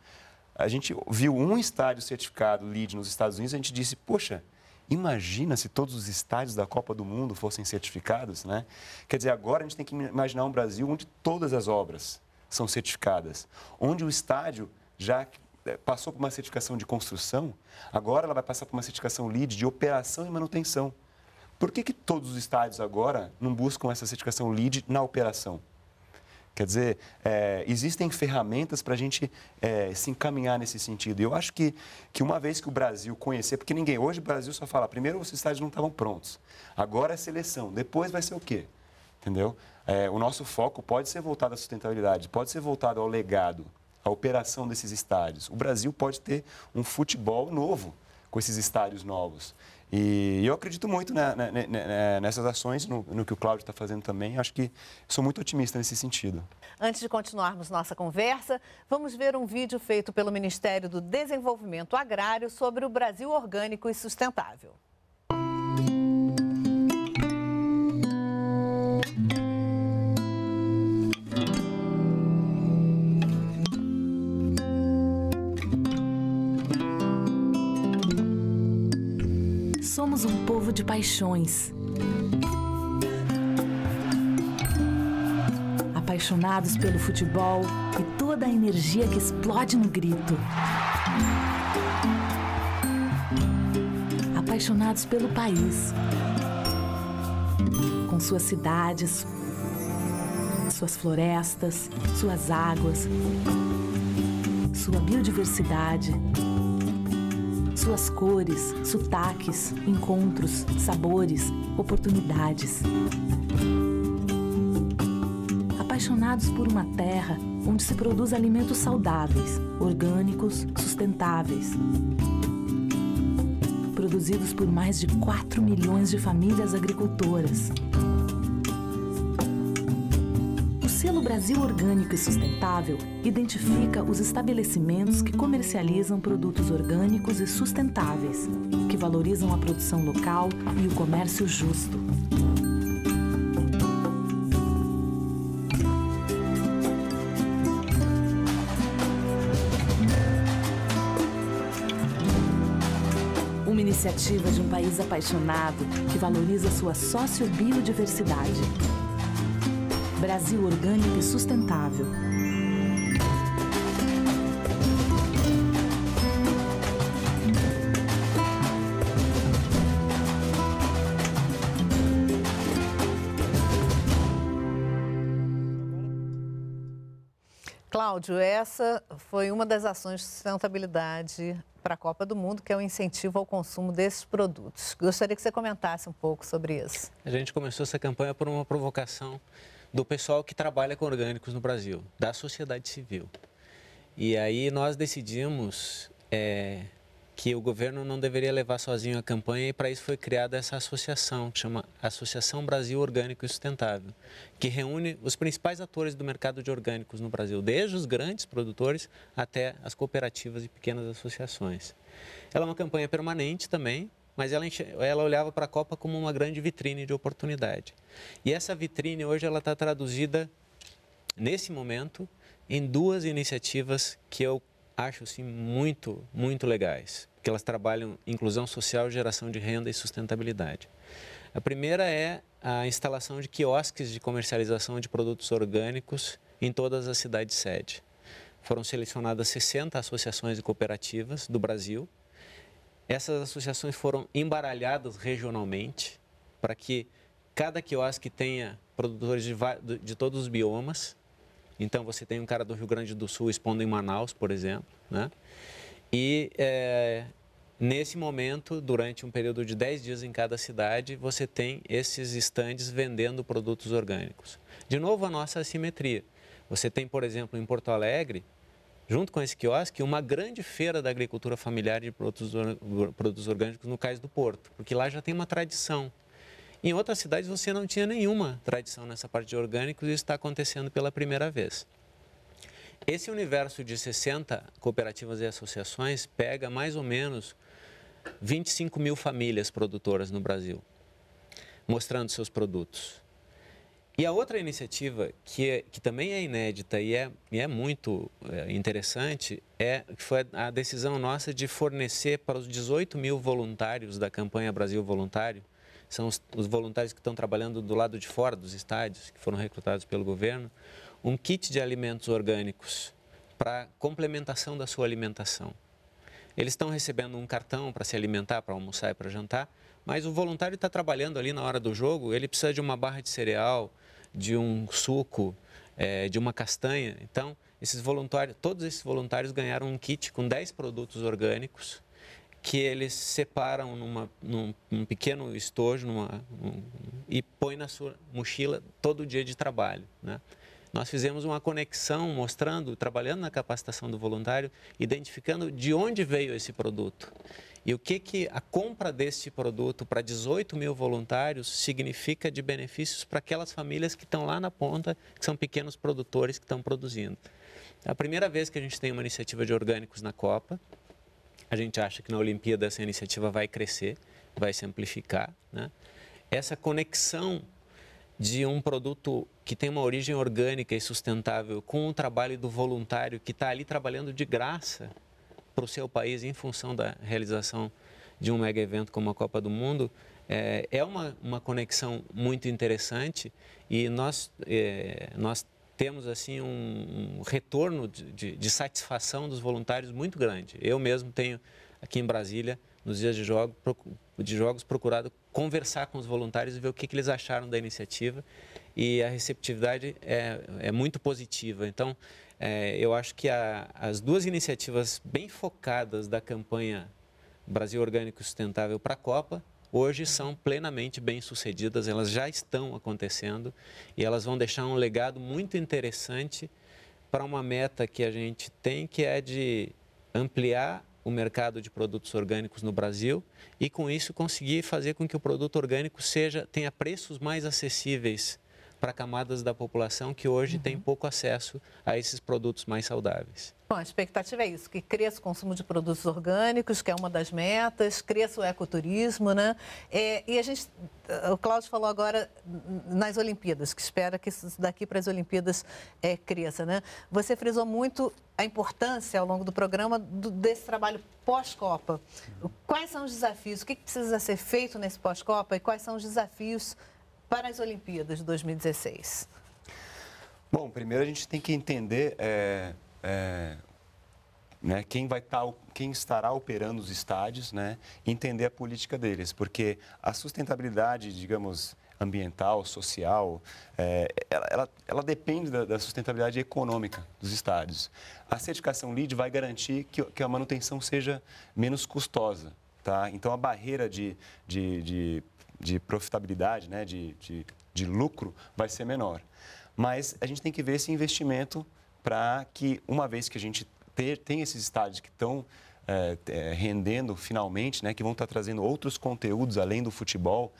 a gente viu um estádio certificado LEED nos Estados Unidos, a gente disse, poxa, Imagina se todos os estádios da Copa do Mundo fossem certificados, né? Quer dizer, agora a gente tem que imaginar um Brasil onde todas as obras são certificadas, onde o estádio já eh, passou por uma certificação de construção, agora ela vai passar por uma certificação LEED de operação e manutenção. Por que, que todos os estádios agora não buscam essa certificação LEED na operação? Quer dizer, é, existem ferramentas para a gente é, se encaminhar nesse sentido. E eu acho que, que uma vez que o Brasil conhecer, porque ninguém, hoje o Brasil só fala, primeiro os estádios não estavam prontos, agora é seleção, depois vai ser o quê? Entendeu? É, o nosso foco pode ser voltado à sustentabilidade, pode ser voltado ao legado, a operação desses estádios. O Brasil pode ter um futebol novo com esses estádios novos. E eu acredito muito na, na, na, nessas ações, no, no, que o Cláudio está fazendo também. Acho que sou muito otimista nesse sentido. Antes de continuarmos nossa conversa, vamos ver um vídeo feito pelo Ministério do Desenvolvimento Agrário sobre o Brasil Orgânico e Sustentável. de paixões. Apaixonados pelo futebol e toda a energia que explode no grito. Apaixonados pelo país, com suas cidades, suas florestas, suas águas, sua biodiversidade suas cores, sotaques, encontros, sabores, oportunidades. Apaixonados por uma terra onde se produz alimentos saudáveis, orgânicos, sustentáveis. Produzidos por mais de 4 milhões de famílias agricultoras selo Brasil Orgânico e Sustentável identifica os estabelecimentos que comercializam produtos orgânicos e sustentáveis, que valorizam a produção local e o comércio justo. Uma iniciativa de um país apaixonado que valoriza sua sociobiodiversidade. Brasil Orgânico e Sustentável. Cláudio, essa foi uma das ações de sustentabilidade para a Copa do Mundo, que é o um incentivo ao consumo desses produtos. Gostaria que você comentasse um pouco sobre isso. A gente começou essa campanha por uma provocação do pessoal que trabalha com orgânicos no Brasil, da sociedade civil. E aí nós decidimos é, que o governo não deveria levar sozinho a campanha e para isso foi criada essa associação, que chama Associação Brasil Orgânico e Sustentável, que reúne os principais atores do mercado de orgânicos no Brasil, desde os grandes produtores até as cooperativas e pequenas associações. Ela é uma campanha permanente também, mas ela, ela olhava para a Copa como uma grande vitrine de oportunidade. E essa vitrine hoje ela está traduzida, nesse momento, em duas iniciativas que eu acho assim, muito, muito legais, que elas trabalham inclusão social, geração de renda e sustentabilidade. A primeira é a instalação de quiosques de comercialização de produtos orgânicos em todas as cidades sede. Foram selecionadas 60 associações e cooperativas do Brasil essas associações foram embaralhadas regionalmente para que cada quiosque tenha produtores de, de todos os biomas. Então, você tem um cara do Rio Grande do Sul expondo em Manaus, por exemplo. Né? E é, nesse momento, durante um período de 10 dias em cada cidade, você tem esses estandes vendendo produtos orgânicos. De novo, a nossa assimetria. Você tem, por exemplo, em Porto Alegre, junto com esse quiosque, uma grande feira da agricultura familiar de produtos, produtos orgânicos no Cais do Porto, porque lá já tem uma tradição. Em outras cidades você não tinha nenhuma tradição nessa parte de orgânicos e isso está acontecendo pela primeira vez. Esse universo de 60 cooperativas e associações pega mais ou menos 25 mil famílias produtoras no Brasil, mostrando seus produtos. E a outra iniciativa que, é, que também é inédita e é, e é muito é, interessante é que foi a decisão nossa de fornecer para os 18 mil voluntários da campanha Brasil Voluntário, são os, os voluntários que estão trabalhando do lado de fora dos estádios, que foram recrutados pelo governo, um kit de alimentos orgânicos para complementação da sua alimentação. Eles estão recebendo um cartão para se alimentar, para almoçar e para jantar, mas o voluntário está trabalhando ali na hora do jogo, ele precisa de uma barra de cereal, de um suco, é, de uma castanha. Então, esses voluntários, todos esses voluntários ganharam um kit com 10 produtos orgânicos que eles separam numa, num, num pequeno estojo numa, um, e põe na sua mochila todo dia de trabalho. Né? Nós fizemos uma conexão mostrando, trabalhando na capacitação do voluntário, identificando de onde veio esse produto. E o que, que a compra deste produto para 18 mil voluntários significa de benefícios para aquelas famílias que estão lá na ponta, que são pequenos produtores que estão produzindo. É a primeira vez que a gente tem uma iniciativa de orgânicos na Copa. A gente acha que na Olimpíada essa iniciativa vai crescer, vai se amplificar. Né? Essa conexão de um produto que tem uma origem orgânica e sustentável com o trabalho do voluntário que está ali trabalhando de graça para o seu país em função da realização de um mega evento como a Copa do Mundo é, é uma, uma conexão muito interessante e nós, é, nós temos assim um, um retorno de, de, de, satisfação dos voluntários muito grande. Eu mesmo tenho aqui em Brasília, nos dias de, jogo, de jogos, procurado conversar com os voluntários e ver o que, que eles acharam da iniciativa e a receptividade é, é muito positiva. Então, é, eu acho que a, as duas iniciativas bem focadas da campanha Brasil Orgânico Sustentável para a Copa hoje são plenamente bem sucedidas, elas já estão acontecendo e elas vão deixar um legado muito interessante para uma meta que a gente tem, que é de ampliar o mercado de produtos orgânicos no Brasil e com isso conseguir fazer com que o produto orgânico seja tenha preços mais acessíveis para camadas da população que hoje uhum. tem pouco acesso a esses produtos mais saudáveis. Bom, a expectativa é isso, que cresça o consumo de produtos orgânicos, que é uma das metas, cresça o ecoturismo, né? É, e a gente, o Cláudio falou agora nas Olimpíadas, que espera que daqui para as Olimpíadas é, cresça, né? Você frisou muito a importância ao longo do programa do, desse trabalho pós-Copa. Uhum. Quais são os desafios? O que precisa ser feito nesse pós-Copa e quais são os desafios para as Olimpíadas de 2016? Bom, primeiro a gente tem que entender é, é, né, quem, vai tá, quem estará operando os estádios, né, entender a política deles, porque a sustentabilidade, digamos, ambiental, social, é, ela, ela, ela, depende da, da, sustentabilidade econômica dos estádios. A certificação LEED vai garantir que, que a manutenção seja menos custosa. Tá? Então, a barreira de, de, de de profitabilidade, né, de, de, de lucro, vai ser menor. Mas a gente tem que ver esse investimento para que, uma vez que a gente ter, tem esses estádios que estão é, é, rendendo finalmente, né, que vão estar tá trazendo outros conteúdos além do futebol,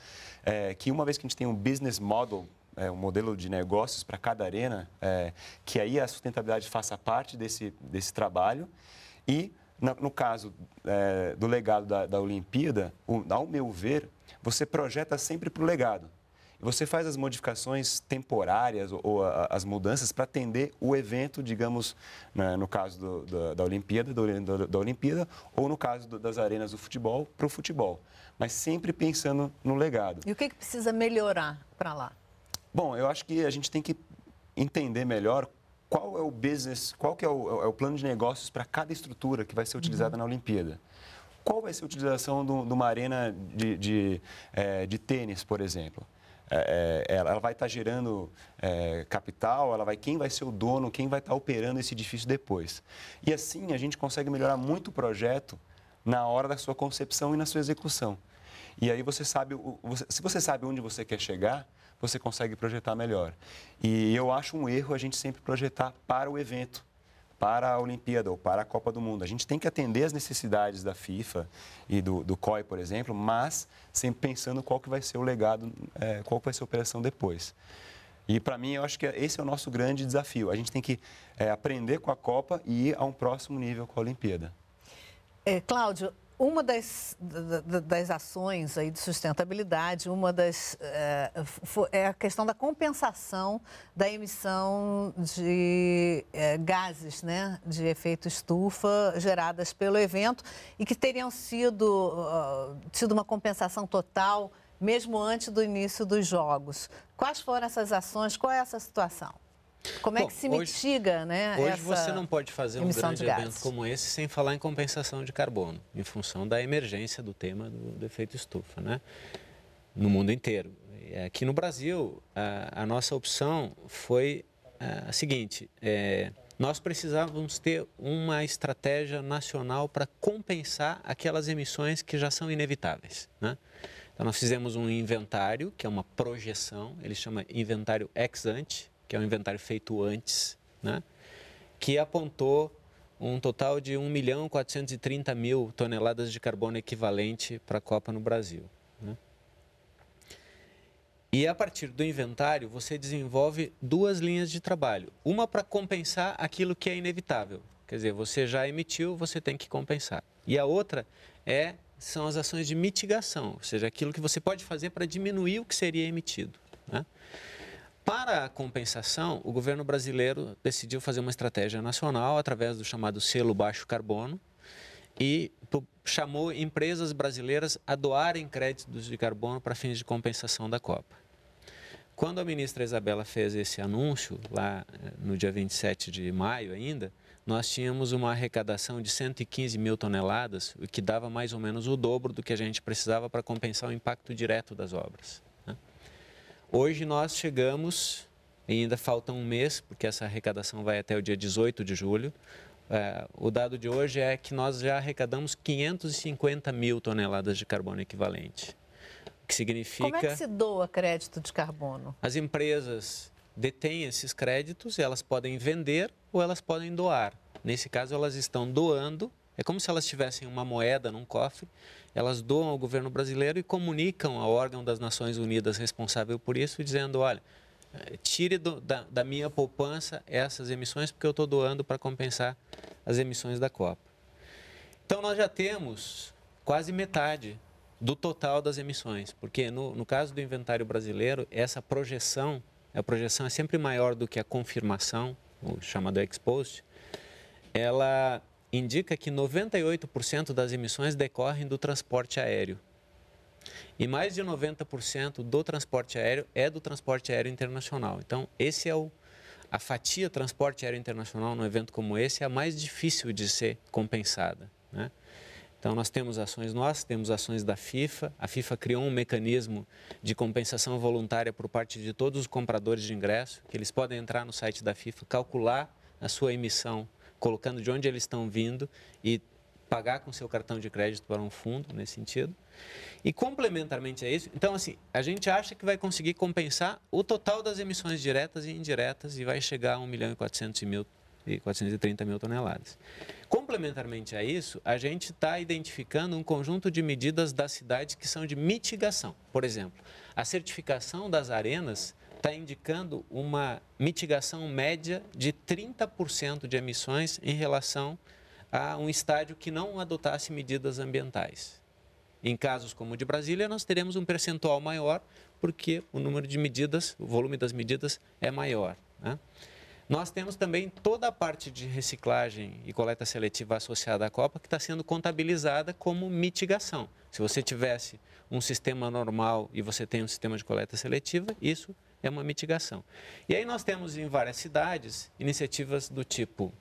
é, que uma vez que a gente tem um business model, eh, um modelo de negócios para cada arena, eh, que aí a sustentabilidade faça parte desse, desse trabalho e no caso é, do legado da, da Olimpíada, o, ao meu ver, você projeta sempre para o legado. E você faz as modificações temporárias ou, ou a, as mudanças para atender o evento, digamos, né, no caso do, da, da, Olimpíada, do, da, Olimpíada, ou no caso do, das arenas do futebol, para o futebol. Mas sempre pensando no legado. E o que, que precisa melhorar para lá? Bom, eu acho que a gente tem que entender melhor qual é o business, qual que é o, é o plano de negócios para cada estrutura que vai ser utilizada uhum. na Olimpíada. Qual vai ser a utilização de uma arena de, de, é, de tênis, por exemplo? É, é ela, vai estar tá gerando é, capital, ela vai quem vai ser o dono, quem vai estar tá operando esse edifício depois. E assim a gente consegue melhorar muito o projeto na hora da sua concepção e na sua execução. E aí você sabe, se você sabe onde você quer chegar, você consegue projetar melhor. E eu acho um erro a gente sempre projetar para o evento para a Olimpíada ou para a Copa do Mundo. A gente tem que atender as necessidades da FIFA e do, do COI, por exemplo, mas sempre pensando qual que vai ser o legado, é, qual vai ser a operação depois. E para mim, eu acho que esse é o nosso grande desafio. A gente tem que é, aprender com a Copa e ir a um próximo nível com a Olimpíada. É, Cláudio, uma das, das ações aí de sustentabilidade, uma das eh, é, a questão da compensação da emissão de eh, gases, né, de efeito estufa geradas pelo evento e que teriam sido ah, tido uma compensação total mesmo antes do início dos jogos. Quais foram essas ações? Qual é essa situação? Como é Bom, é que se mitiga, né? Hoje você não pode fazer um grande evento como esse sem falar em compensação de carbono, em função da emergência do tema do, do efeito estufa, né? No mundo inteiro. É, aqui no Brasil, a, a nossa opção foi a, é, a seguinte: é, nós precisávamos ter uma estratégia nacional para compensar aquelas emissões que já são inevitáveis, né? Então, nós fizemos um inventário, que é uma projeção, ele chama inventário ex ante, que é um inventário feito antes, né? que apontou um total de 1 milhão 430 mil toneladas de carbono equivalente para a Copa no Brasil. Né? E a partir do inventário, você desenvolve duas linhas de trabalho. Uma para compensar aquilo que é inevitável. Quer dizer, você já emitiu, você tem que compensar. E a outra é são as ações de mitigação, ou seja, aquilo que você pode fazer para diminuir o que seria emitido. Né? Para a compensação, o governo brasileiro decidiu fazer uma estratégia nacional através do chamado selo baixo carbono e chamou empresas brasileiras a doarem créditos de carbono para fins de compensação da Copa. Quando a ministra Isabela fez esse anúncio, lá eh, no dia 27 de maio ainda, nós tínhamos uma arrecadação de 115 mil toneladas, o que dava mais ou menos o dobro do que a gente precisava para compensar o impacto direto das obras. Hoje nós chegamos, e ainda falta um mês, porque essa arrecadação vai até o dia 18 de julho. É, o dado de hoje é que nós já arrecadamos 550 mil toneladas de carbono equivalente. O que significa. Como é que se doa crédito de carbono? As empresas detêm esses créditos, elas podem vender ou elas podem doar. Nesse caso, elas estão doando, é como se elas tivessem uma moeda num cofre elas doam ao governo brasileiro e comunicam ao órgão das Nações Unidas responsável por isso, dizendo: olha, eh, tire do, da, da, minha poupança essas emissões, porque eu estou doando para compensar as emissões da Copa. Então, nós já temos quase metade do total das emissões, porque no, no caso do inventário brasileiro, essa projeção, a projeção é sempre maior do que a confirmação, o chamado ex post, ela indica que 98% das emissões decorrem do transporte aéreo. E mais de 90% do transporte aéreo é do transporte aéreo internacional. Então, esse é o a fatia transporte aéreo internacional num evento como esse é a mais difícil de ser compensada, né? Então, nós temos ações nossas, temos ações da FIFA. A FIFA criou um mecanismo de compensação voluntária por parte de todos os compradores de ingresso, que eles podem entrar no site da FIFA, calcular a sua emissão colocando de onde eles estão vindo e pagar com seu cartão de crédito para um fundo nesse sentido. E complementarmente a isso, então assim, a gente acha que vai conseguir compensar o total das emissões diretas e indiretas e vai chegar a 1 milhão e 400 mil e 430 mil toneladas. Complementarmente a isso, a gente está identificando um conjunto de medidas da cidade que são de mitigação. Por exemplo, a certificação das arenas está indicando uma mitigação média de 30% de emissões em relação a um estádio que não adotasse medidas ambientais. Em casos como o de Brasília, nós teremos um percentual maior, porque o número de medidas, o volume das medidas é maior. Né? Nós temos também toda a parte de reciclagem e coleta seletiva associada à Copa, que está sendo contabilizada como mitigação. Se você tivesse um sistema normal e você tem um sistema de coleta seletiva, isso é uma mitigação. E aí nós temos em várias cidades iniciativas do tipo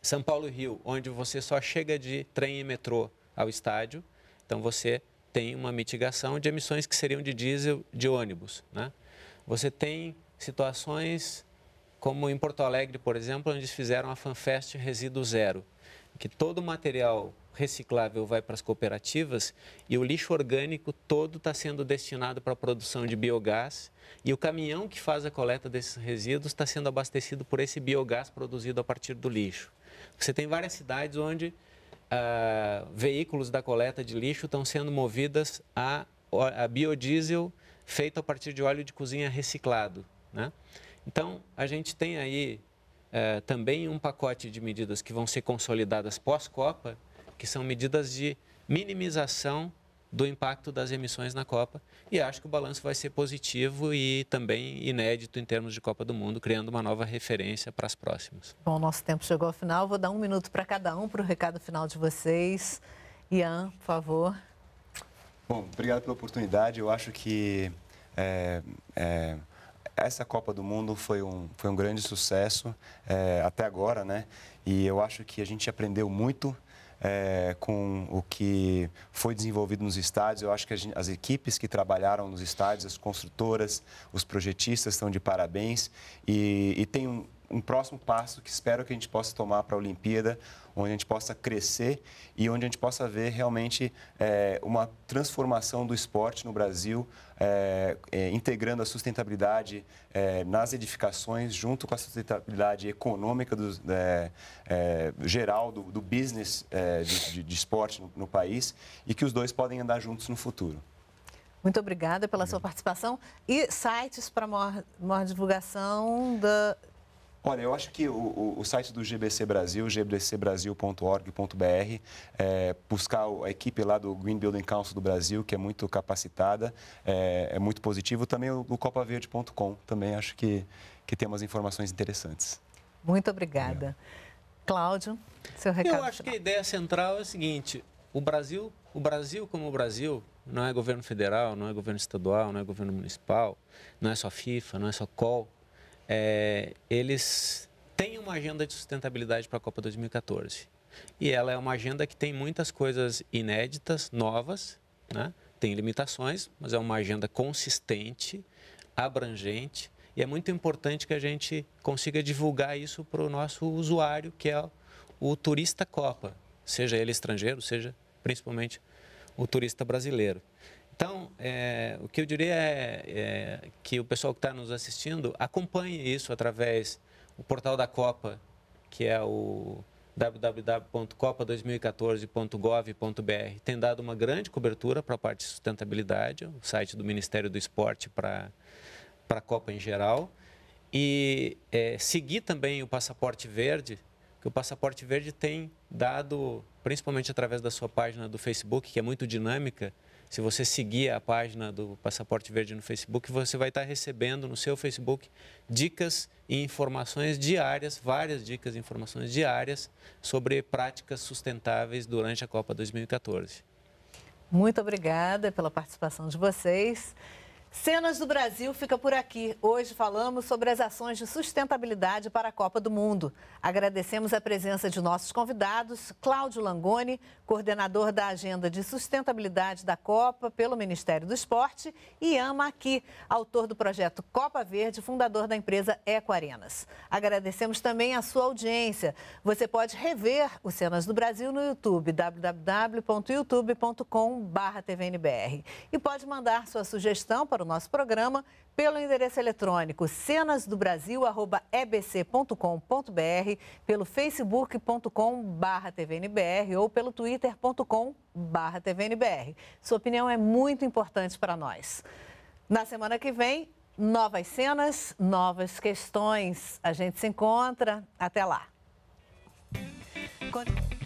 São Paulo Rio, onde você só chega de trem e metrô ao estádio, então você tem uma mitigação de emissões que seriam de diesel de ônibus. Né? Você tem situações como em Porto Alegre, por exemplo, onde eles fizeram a FanFest Resíduo Zero que todo o material reciclável vai para as cooperativas e o lixo orgânico todo está sendo destinado para a produção de biogás e o caminhão que faz a coleta desses resíduos está sendo abastecido por esse biogás produzido a partir do lixo. Você tem várias cidades onde ah, veículos da coleta de lixo estão sendo movidas a, a biodiesel feito a partir de óleo de cozinha reciclado. Né? Então, a gente tem aí eh, também um pacote de medidas que vão ser consolidadas pós-Copa, que são medidas de minimização do impacto das emissões na Copa. E acho que o balanço vai ser positivo e também inédito em termos de Copa do Mundo, criando uma nova referência para as próximas. Bom, nosso tempo chegou ao final. Vou dar um minuto para cada um para o recado final de vocês. Ian, por favor. Bom, obrigado pela oportunidade. Eu acho que é, é Tá, essa Copa do Mundo foi um, foi um grande sucesso é, até agora, né? E eu acho que a gente aprendeu muito. É, com o que foi desenvolvido nos estádios. Eu acho que gente, as equipes que trabalharam nos estádios, as construtoras, os projetistas estão de parabéns. E, e tem um, um próximo passo que espero que a gente possa tomar para a Olimpíada, onde a gente possa crescer e onde a gente possa ver realmente é, uma transformação do esporte no Brasil, é, é, integrando a sustentabilidade nas edificações, junto com a sustentabilidade econômica do, geral do, do business de, de, esporte no, no país, e que os dois podem andar juntos no futuro. Muito obrigada pela sua participação. E sites para maior, maior divulgação da, Olha, eu acho que o, o, site do GBC Brasil, gbcbrasil.org.br, é, buscar a equipe lá do Green Building Council do Brasil, que é muito capacitada, é, é muito positivo. Também o, o copaverde.com, também acho que, que tem umas informações interessantes. Muito obrigada. Cláudio, seu recado. Eu acho final. que a ideia central é a seguinte: o Brasil, o Brasil como o Brasil, não é governo federal, não é governo estadual, não é governo municipal, não é só FIFA, não é só COL é, eles têm uma agenda de sustentabilidade para a Copa 2014. E ela é uma agenda que tem muitas coisas inéditas, novas, né? tem limitações, mas é uma agenda consistente, abrangente, e é muito importante que a gente consiga divulgar isso para o nosso usuário, que é o turista Copa, seja ele estrangeiro, seja principalmente o turista brasileiro. Então, é, o que eu diria é, é que o pessoal que está nos assistindo acompanhe isso através do portal da Copa, que é o www.copa2014.gov.br tem dado uma grande cobertura para a parte de sustentabilidade, o site do Ministério do Esporte para, a Copa em geral. E é, seguir também o Passaporte Verde, que o Passaporte Verde tem dado, principalmente através da sua página do Facebook, que é muito dinâmica, se você seguir a página do Passaporte Verde no Facebook, você vai estar recebendo no seu Facebook dicas e informações diárias, várias dicas e informações diárias sobre práticas sustentáveis durante a Copa 2014. Muito obrigada pela participação de vocês. Cenas do Brasil fica por aqui. Hoje falamos sobre as ações de sustentabilidade para a Copa do Mundo. Agradecemos a presença de nossos convidados, Cláudio Langoni, coordenador da Agenda de Sustentabilidade da Copa pelo Ministério do Esporte, e Ama Aqui, autor do projeto Copa Verde, fundador da empresa Eco Arenas. Agradecemos também a sua audiência. Você pode rever o Cenas do Brasil no YouTube, www.youtube.com.br. E pode mandar sua sugestão para o nosso programa pelo endereço eletrônico cenasdobrasil.ebc.com.br, pelo facebook.com.br tvnbr ou pelo twitter.com.br tvnbr. Sua opinião é muito importante para nós. Na semana que vem, novas cenas, novas questões. A gente se encontra. Até lá. Quando...